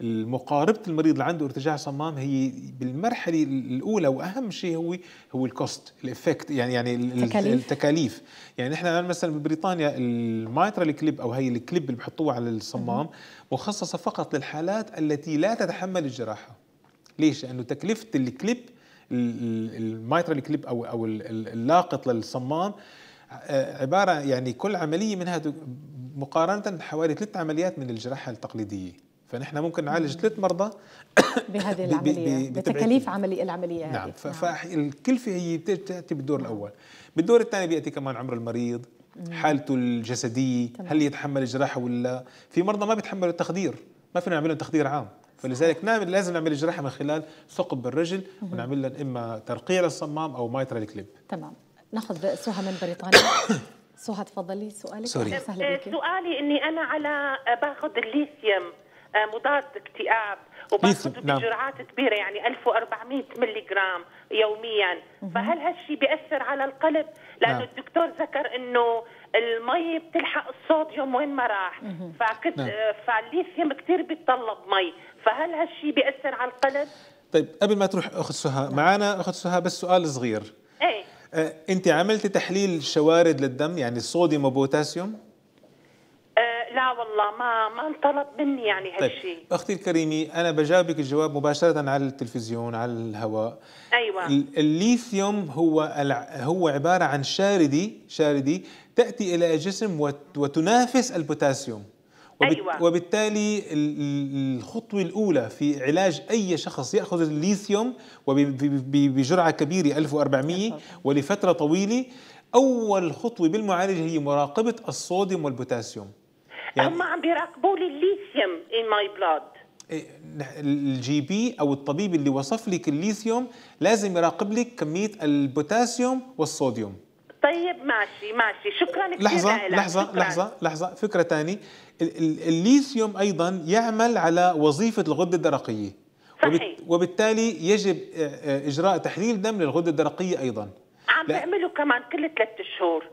Speaker 2: المقاربه المريض اللي عنده ارتجاع صمام هي بالمرحله الاولى واهم شيء هو هو الكوست الافكت يعني يعني التكاليف, التكاليف. يعني نحن الان مثلا ببريطانيا المايترال كليب او هي الكليب اللي بحطوها على الصمام مخصصه فقط للحالات التي لا تتحمل الجراحه ليش لانه تكلفه الكليب المايترال كليب او او اللاقط للصمام آه، عباره يعني كل عمليه منها مقارنه بحوالي ثلاث عمليات من الجراحه التقليديه فنحن ممكن نعالج ثلاث مرضى
Speaker 1: بهذه العمليه بتكاليف عملي العمليه نعم، هذه
Speaker 2: نعم فالكلفه هي بتاتي بالدور الاول بالدور الثاني بياتي كمان عمر المريض حالته الجسديه تمام. هل يتحمل الجراحه ولا في مرضى ما بيتحملوا التخدير ما فينا نعمل لهم تخدير عام فلذلك نعمل لازم نعمل الجراحه من خلال ثقب الرجل ونعمل لهم اما ترقيع للصمام او مايترال كليب
Speaker 1: تمام ناخذ سهى من بريطانيا سهى تفضلي سؤالك سوري سهلا سؤالي اني انا على باخذ الليثيوم آه، مضاد اكتئاب
Speaker 2: وباخذه نعم. بجرعات
Speaker 1: كبيره يعني 1400 ملي جرام يوميا فهل هالشيء بياثر على القلب لانه نعم. الدكتور ذكر انه المي بتلحق الصوديوم وين ما راح فكت... نعم. آه، فالليثيوم كثير بيتطلب مي فهل هالشيء بياثر على القلب
Speaker 2: طيب قبل ما تروح اخت سهى نعم. معنا اخت سهى بس سؤال صغير ايه آه، انت عملتي تحليل شوارد للدم يعني صوديوم وبوتاسيوم
Speaker 1: لا والله ما ما انطلب مني يعني هالشيء
Speaker 2: طيب. اختي الكريمه انا بجاوبك الجواب مباشره على التلفزيون على الهواء ايوه الليثيوم هو هو عباره عن شاردي شاردي تاتي الى الجسم وتنافس البوتاسيوم وبت... أيوة. وبالتالي الخطوة الأولى في علاج أي شخص يأخذ الليثيوم وبجرعة كبيرة 1400 أيوة. ولفترة طويلة أول خطوة بالمعالجة هي مراقبة الصوديوم والبوتاسيوم هم يعني
Speaker 1: عم بيراقبوا لي الليثيوم ان ماي بلاد
Speaker 2: الجي بي او الطبيب اللي وصف لك الليثيوم لازم يراقب لك كميه البوتاسيوم والصوديوم طيب ماشي ماشي شكرا كثير لحظة لحظة شكرا. لحظة لحظة فكرة ثانية الليثيوم أيضا يعمل على وظيفة الغدة الدرقية صحيح. وبالتالي يجب آه، آه، إجراء تحليل دم للغدة الدرقية أيضا عم بيعملوا كمان كل ثلاثة شهور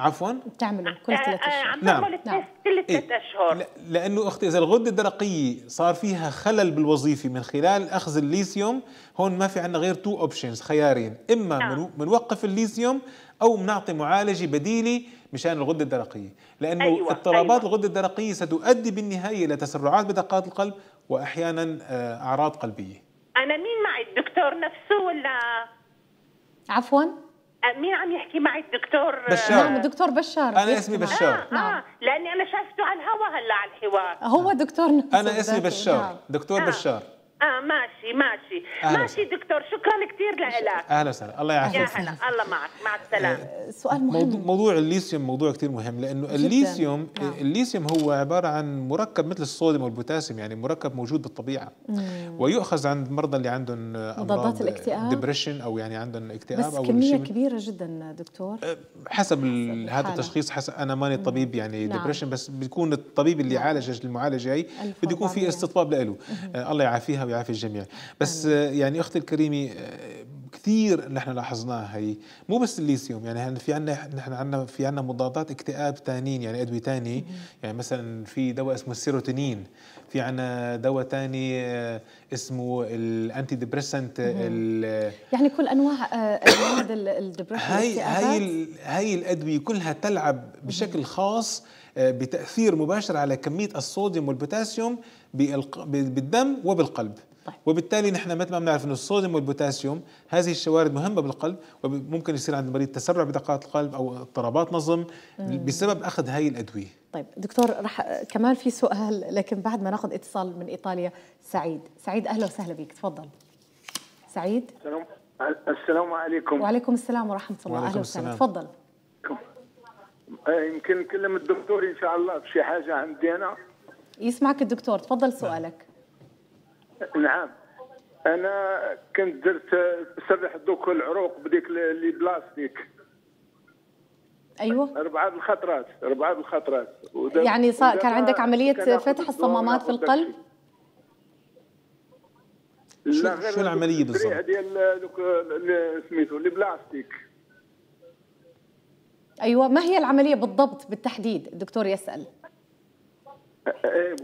Speaker 2: عفوا بتعمله كل آه، آه، ثلاث اشهر عم بعمل نعم. كل إيه. ثلاث اشهر لانه اختي اذا الغده الدرقيه صار فيها خلل بالوظيفه من خلال اخذ الليثيوم هون ما في عندنا غير تو اوبشنز خيارين اما نعم. بنوقف الليثيوم او بنعطي معالجه بديله مشان الغده الدرقيه لانه أيوة. اضطرابات أيوة. الغده الدرقيه ستؤدي بالنهايه الى تسرعات بدقات القلب واحيانا آه، اعراض قلبيه
Speaker 1: انا مين معي الدكتور نفسه ولا عفوا مين عم يحكي معي الدكتور بشار نعم الدكتور بشار
Speaker 2: انا اسمي بشار آه،, آه,
Speaker 1: نعم. لاني انا شايفته على الهواء هلا على الحوار هو دكتور انا اسمي بشار نعم.
Speaker 2: دكتور آه. بشار
Speaker 1: اه ماشي ماشي ماشي دكتور شكرا كثير لك
Speaker 2: اهلا وسهلا الله يعافيك يا هلا
Speaker 1: الله معك مع السلامه آه، آه، سؤال مهم موضوع,
Speaker 2: موضوع الليثيوم موضوع كثير مهم لانه الليثيوم نعم. الليثيوم هو عباره عن مركب مثل الصوديوم والبوتاسيوم يعني مركب موجود بالطبيعه مم. ويؤخذ عند المرضى اللي عندهم آه، مضادات الاكتئاب ديبريشن او يعني عندهم اكتئاب بس او كميه
Speaker 1: كبيره جدا دكتور حسب,
Speaker 2: حسب هذا التشخيص حسب انا ماني طبيب يعني نعم. ديبريشن بس بيكون الطبيب اللي نعم. عالج المعالجه هي بده يكون في استطباب له الله يعافيها ويعافي الجميع بس يعني اختي الكريمه آه، كثير نحن لاحظناه هي مو بس الليثيوم يعني في عندنا نحن عندنا في عندنا مضادات اكتئاب ثانيين يعني ادويه ثانيه يعني مثلا في دواء اسمه السيروتونين في عنا دواء ثاني آه، اسمه الانتي ديبريسنت
Speaker 1: يعني كل انواع هذا آه، الدبريشن
Speaker 2: هاي هاي هاي الادويه كلها تلعب بشكل خاص آه، بتاثير مباشر على كميه الصوديوم والبوتاسيوم بالدم وبالقلب طيب. وبالتالي نحن مثل ما بنعرف انه الصوديوم والبوتاسيوم هذه الشوارد مهمه بالقلب وممكن يصير عند المريض تسرع بدقات القلب او اضطرابات نظم مم. بسبب اخذ هاي الادويه
Speaker 1: طيب دكتور رح كمان في سؤال لكن بعد ما ناخذ اتصال من ايطاليا سعيد سعيد اهلا وسهلا بك تفضل سعيد
Speaker 2: السلام السلام عليكم
Speaker 1: وعليكم السلام ورحمه الله اهلا وسهلا تفضل
Speaker 2: آه، يمكن نكلم الدكتور ان شاء الله بشي حاجه عندي انا
Speaker 1: يسمعك الدكتور تفضل نعم. سؤالك
Speaker 2: نعم انا كنت درت سرح دوك العروق بديك لي بلاستيك ايوه اربعة الخطرات اربعة الخطرات يعني صا... كان عندك عمليه كان فتح الصمامات في القلب لا شو العمليه بالضبط؟ ديال دوك سميتو البلاستيك
Speaker 1: ايوه ما هي العمليه بالضبط بالتحديد الدكتور يسال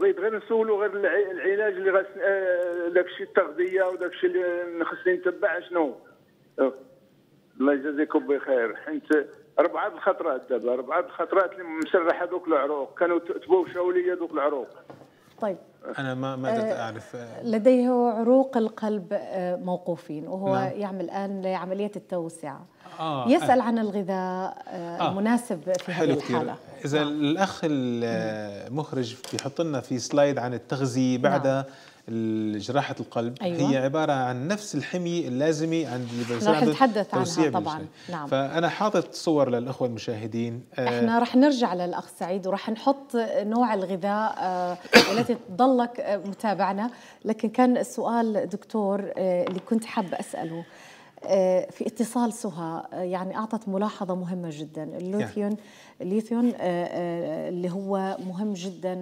Speaker 2: بغيت غير نسولو غير العلاج اللي غاس آه، داكشي الشيء التغذيه وداكشي الشيء اللي خصني نتبع شنو الله يجازيكم بخير حيت أربعة الخطرات دابا أربعة الخطرات اللي مسرحه دوك العروق كانوا تبوشوا لي دوك العروق طيب أنا ما ما آه، أعرف آه.
Speaker 1: لديه عروق القلب آه، موقوفين وهو نعم. يعمل الآن لعملية التوسعة
Speaker 2: آه يسأل آه. عن
Speaker 1: الغذاء المناسب آه. في هذه الحالة
Speaker 2: إذا نعم. الأخ المخرج بيحط لنا في سلايد عن التغذية بعدها نعم. جراحة القلب أيوة. هي عبارة عن نفس الحمية اللازمة عند اللي بيصير رح نتحدث عنها طبعا نعم. فأنا حاطط صور للأخوة المشاهدين آه، احنا آه
Speaker 1: رح نرجع للأخ سعيد ورح نحط نوع الغذاء آه التي تضلك آه، متابعنا لكن كان السؤال دكتور آه اللي كنت حابة أسأله آه، في اتصال سهى آه، يعني اعطت ملاحظه مهمه جدا الليثيون الليثيون آه، اللي هو مهم جدا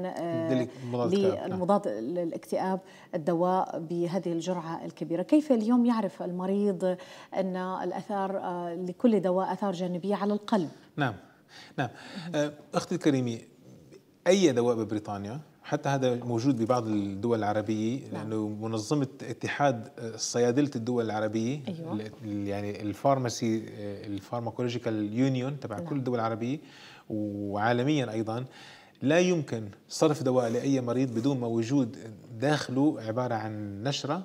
Speaker 1: للمضاد نعم. للاكتئاب الدواء بهذه الجرعه الكبيره كيف اليوم يعرف المريض ان الاثار لكل دواء اثار جانبيه على القلب
Speaker 2: نعم نعم اختي الكريمه اي دواء ببريطانيا حتى هذا موجود ببعض الدول العربية نعم. لأنه منظمة اتحاد آه، صيادلة الدول العربية أيوة. يعني الفارماسي آه، الفارماكولوجيكال يونيون تبع نعم. كل الدول العربية وعالميا أيضا لا يمكن صرف دواء لأي مريض بدون ما وجود داخله عبارة عن نشرة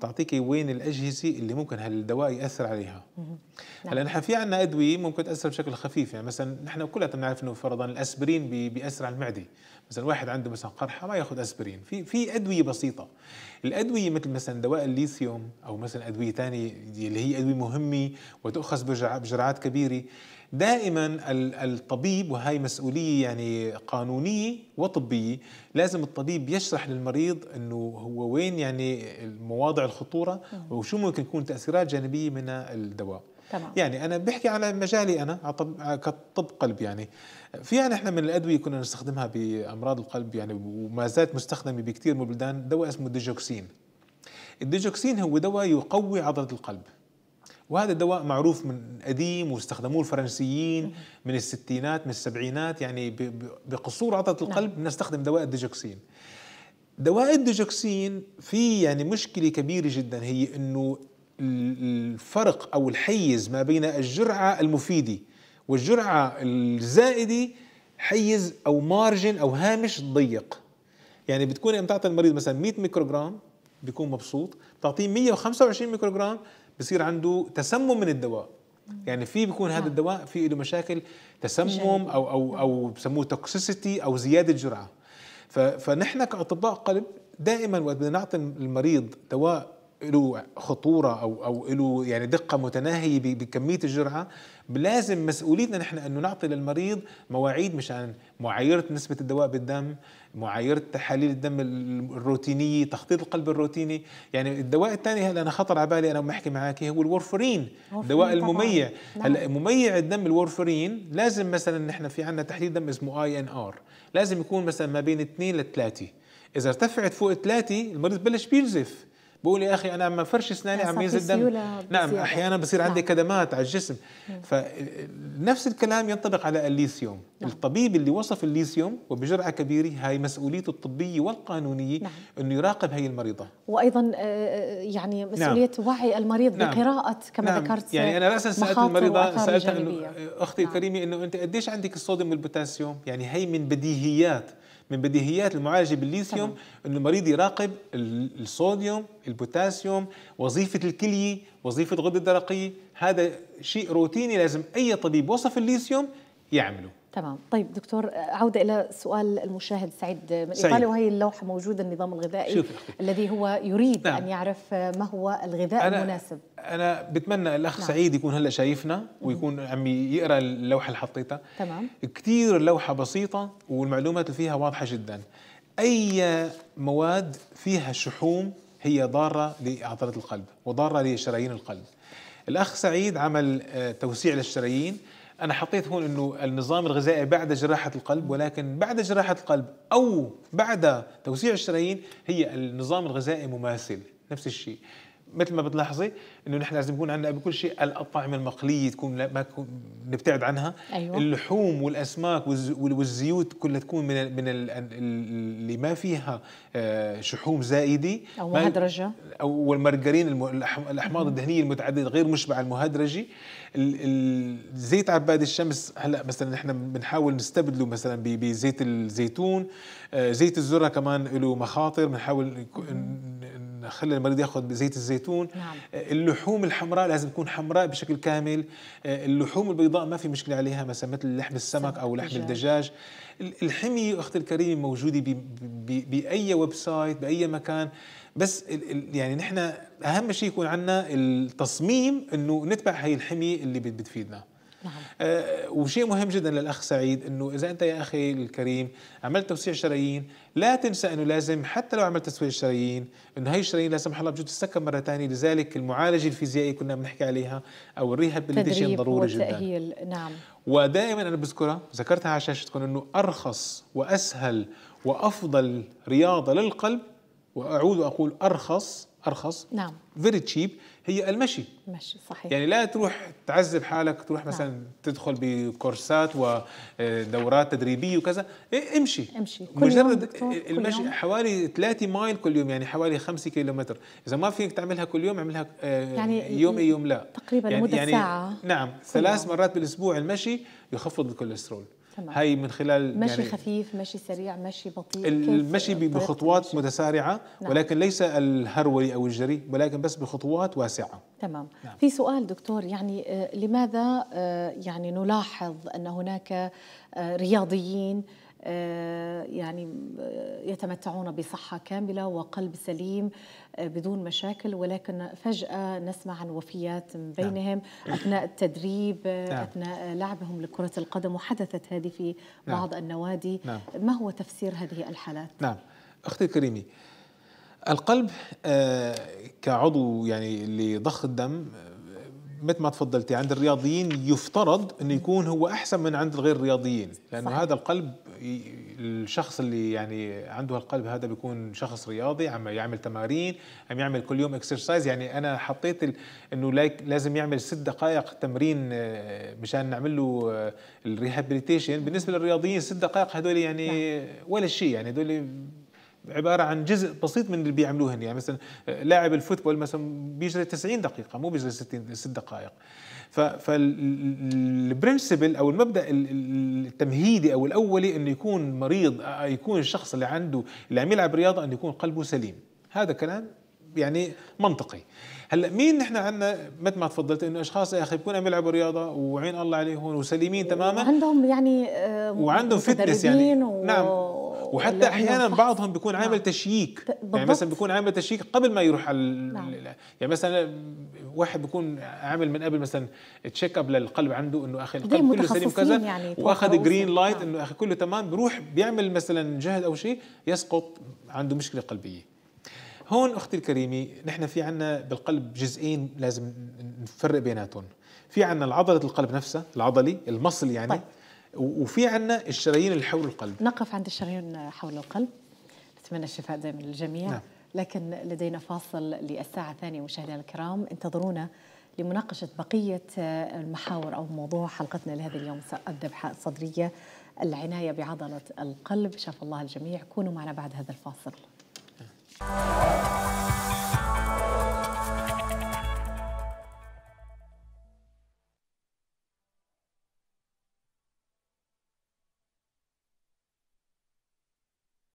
Speaker 2: تعطيك وين الاجهزه اللي ممكن هالدواء ياثر عليها نعم. هلا نحن في عندنا ادويه ممكن تاثر بشكل خفيف يعني مثلا نحن كلنا بنعرف انه فرضا الاسبرين بياثر على المعده مثلا واحد عنده مثلا قرحه ما ياخذ اسبرين في في ادويه بسيطه الادويه مثل مثلا دواء الليثيوم او مثلا ادويه ثانيه اللي هي ادويه مهمه وتؤخذ بجرعات كبيره دائما الطبيب وهي مسؤوليه يعني قانونيه وطبيه لازم الطبيب يشرح للمريض انه هو وين يعني مواضع الخطوره وشو ممكن يكون تاثيرات جانبيه من الدواء تمام. يعني انا بحكي على مجالي انا كطب قلب يعني يعني احنا من الادويه كنا نستخدمها بامراض القلب يعني وما زالت مستخدمه بكثير من البلدان دواء اسمه ديجوكسين الديجوكسين هو دواء يقوي عضله القلب وهذا الدواء معروف من قديم واستخدموه الفرنسيين من الستينات من السبعينات يعني بقصور عضله نعم. القلب نعم. نستخدم دواء الديجوكسين دواء الديجوكسين في يعني مشكله كبيره جدا هي انه الفرق أو الحيز ما بين الجرعة المفيدة والجرعة الزائدة حيز أو مارجن أو هامش ضيق يعني بتكون عم تعطي المريض مثلا 100 ميكروغرام بيكون مبسوط بتعطيه 125 ميكروغرام بصير عنده تسمم من الدواء يعني في بيكون هذا نعم. الدواء في له مشاكل تسمم او او او بسموه توكسيسيتي او زياده جرعه فنحن كاطباء قلب دائما وقت بدنا نعطي المريض دواء له خطوره او او له يعني دقه متناهيه بكميه الجرعه لازم مسؤوليتنا نحن انه نعطي للمريض مواعيد مشان معايره نسبه الدواء بالدم معايره تحاليل الدم الروتينيه تخطيط القلب الروتيني يعني الدواء الثاني هلا انا خطر على بالي انا عم احكي معك هو الورفرين دواء المميع نعم. هلا مميع الدم الورفرين لازم مثلا نحن في عندنا تحليل دم اسمه اي ان ار لازم يكون مثلا ما بين 2 ل 3 اذا ارتفعت فوق 3 المريض بلش بينزف بقول يا اخي انا ما فرش اسناني عم ينزل دم نعم احيانا بصير عندي نعم. كدمات على الجسم نعم. فنفس الكلام ينطبق على الليسيوم نعم. الطبيب اللي وصف الليسيوم وبجرعه كبيره هاي مسؤوليته الطبيه والقانونيه نعم. انه يراقب هي المريضه
Speaker 1: وايضا آه، آه، يعني نعم. مسؤوليه نعم. وعي المريض نعم. بقراءه كما نعم. ذكرت يعني انا راسا سالت المريضه سالتها انه آه، اختي نعم.
Speaker 2: الكريمه انه انت قديش عندك الصوديوم والبوتاسيوم يعني هي من بديهيات من بديهيات المعالجه بالليثيوم انه المريض يراقب الصوديوم البوتاسيوم وظيفه الكليه وظيفه الغده الدرقيه هذا شيء روتيني لازم اي طبيب وصف الليثيوم يعمله
Speaker 1: تمام طيب دكتور عودة إلى سؤال المشاهد سعيد من سعيد. إيطاليا وهي اللوحة موجودة النظام الغذائي الذي هو يريد نعم. أن يعرف ما هو الغذاء أنا المناسب
Speaker 2: أنا بتمنى الأخ نعم. سعيد يكون هلا شايفنا ويكون عم يقرأ اللوحة اللي حطيتها تمام كثير اللوحة بسيطة والمعلومات اللي فيها واضحة جدا أي مواد فيها شحوم هي ضارة لعضلة القلب وضارة لشرايين القلب الأخ سعيد عمل آه، توسيع للشرايين انا حطيت هون انه النظام الغذائي بعد جراحه القلب ولكن بعد جراحه القلب او بعد توسيع الشرايين هي النظام الغذائي مماثل نفس الشيء مثل ما بتلاحظي انه نحن لازم يكون عندنا بكل شيء الاطعمه المقليه تكون ما نبتعد عنها أيوة. اللحوم والاسماك والزيوت كلها تكون من من اللي ما فيها آه، شحوم زائده او مهدرجه او المارجرين الاحماض الدهنيه المتعدده غير مشبعه المهدرجه زيت عباد الشمس هلا مثلا نحن بنحاول نستبدله مثلا بزيت الزيتون آه، زيت الذره كمان له مخاطر بنحاول نخلي المريض ياخذ زيت الزيتون نعم. آه، اللحوم الحمراء لازم تكون حمراء بشكل كامل آه، اللحوم البيضاء ما في مشكله عليها مثلا مثل لحم السمك او لحم الدجاج الحميه اختي الكريمه موجوده باي ويب سايت باي مكان بس يعني نحن اهم شيء يكون عندنا التصميم انه نتبع هي الحميه اللي بتفيدنا نعم. آه، وشيء مهم جدا للاخ سعيد انه اذا انت يا اخي الكريم عملت توسيع شرايين لا تنسى انه لازم حتى لو عملت تسوية شرايين انه هي الشرايين لا سمح الله بجوز تتسكر مره ثانيه لذلك المعالجه الفيزيائي كنا بنحكي عليها او الريهابيليتيشن ضروري والتأهيل. جدا نعم ودائما انا بذكرها ذكرتها على شاشتكم انه ارخص واسهل وافضل رياضه للقلب واعود واقول ارخص ارخص نعم فيري تشيب هي المشي المشي صحيح يعني لا تروح تعذب حالك تروح مثلا نعم. تدخل بكورسات ودورات آه، تدريبيه وكذا إيه امشي امشي كل مجرد يوم المشي كل يوم. حوالي 3 مايل كل يوم يعني حوالي 5 كيلومتر اذا ما فيك تعملها كل يوم اعملها آه، يعني يوم اي يوم لا تقريبا يعني لمده يعني ساعه نعم ثلاث مرات بالاسبوع المشي يخفض الكوليسترول تمام. هي من خلال مشي يعني
Speaker 1: خفيف مشي سريع مشي بطيء المشي بخطوات
Speaker 2: مشي. متسارعة نعم. ولكن ليس الهرولي أو الجري ولكن بس بخطوات واسعة
Speaker 1: تمام نعم. في سؤال دكتور يعني آه، لماذا آه، يعني نلاحظ أن هناك آه، رياضيين آه، يعني آه، يتمتعون بصحة كاملة وقلب سليم آه، بدون مشاكل ولكن فجأة نسمع عن وفيات من نعم. بينهم نعم. أثناء التدريب نعم. أثناء لعبهم لكرة القدم وحدثت هذه في نعم. بعض نعم. النوادي نعم. ما هو تفسير هذه الحالات؟
Speaker 2: نعم أختي كريمي القلب كعضو يعني لضخ الدم مثل ما تفضلتي عند الرياضيين يفترض انه يكون هو احسن من عند الغير الرياضيين لانه صحيح. هذا القلب الشخص اللي يعني عنده القلب هذا بيكون شخص رياضي عم يعمل تمارين عم يعمل كل يوم اكسرسايز يعني انا حطيت انه لازم يعمل ست دقائق تمرين آه، مشان نعمل له آه، الريهابيليتيشن بالنسبه للرياضيين ست دقائق هذول يعني نعم. ولا شيء يعني هذول عباره عن جزء بسيط من اللي بيعملوهن يعني مثلا لاعب الفوتبول مثلا بيجري 90 دقيقه مو بيجري 60 ست دقائق فالبرنسبل او المبدا التمهيدي او الاولي انه يكون مريض آه، يكون الشخص اللي عنده اللي عم يلعب رياضه انه يكون قلبه سليم هذا كلام يعني منطقي هلا مين نحن عندنا مثل ما تفضلت انه اشخاص يا اخي بيكونوا عم يلعبوا رياضه وعين الله عليهم وسليمين تماما
Speaker 1: عندهم يعني آه، وعندهم فتنس يعني
Speaker 2: نعم. و... نعم وحتى احيانا بعضهم بيكون عامل نعم. تشييك بالضبط. يعني مثلا بيكون عامل تشييك قبل ما يروح على نعم. يعني مثلا واحد بيكون عامل من قبل مثلا تشيك اب للقلب عنده انه اخي القلب كله سليم كذا يعني واخذ جرين لايت نعم. انه اخي كله تمام بروح بيعمل مثلا جهد او شيء يسقط عنده مشكله قلبيه هون اختي الكريمه نحن في عندنا بالقلب جزئين لازم نفرق بيناتهم في عندنا عضله القلب نفسها العضلي المصل يعني طيب. وفي عندنا الشرايين اللي حول القلب نقف عند
Speaker 1: الشرايين حول القلب نتمنى الشفاء دائما للجميع نعم. لكن لدينا فاصل للساعة الثانية مشاهدينا الكرام انتظرونا لمناقشة بقية المحاور أو موضوع حلقتنا لهذا اليوم الذبحة الصدرية العناية بعضلة القلب شاف الله الجميع كونوا معنا بعد هذا الفاصل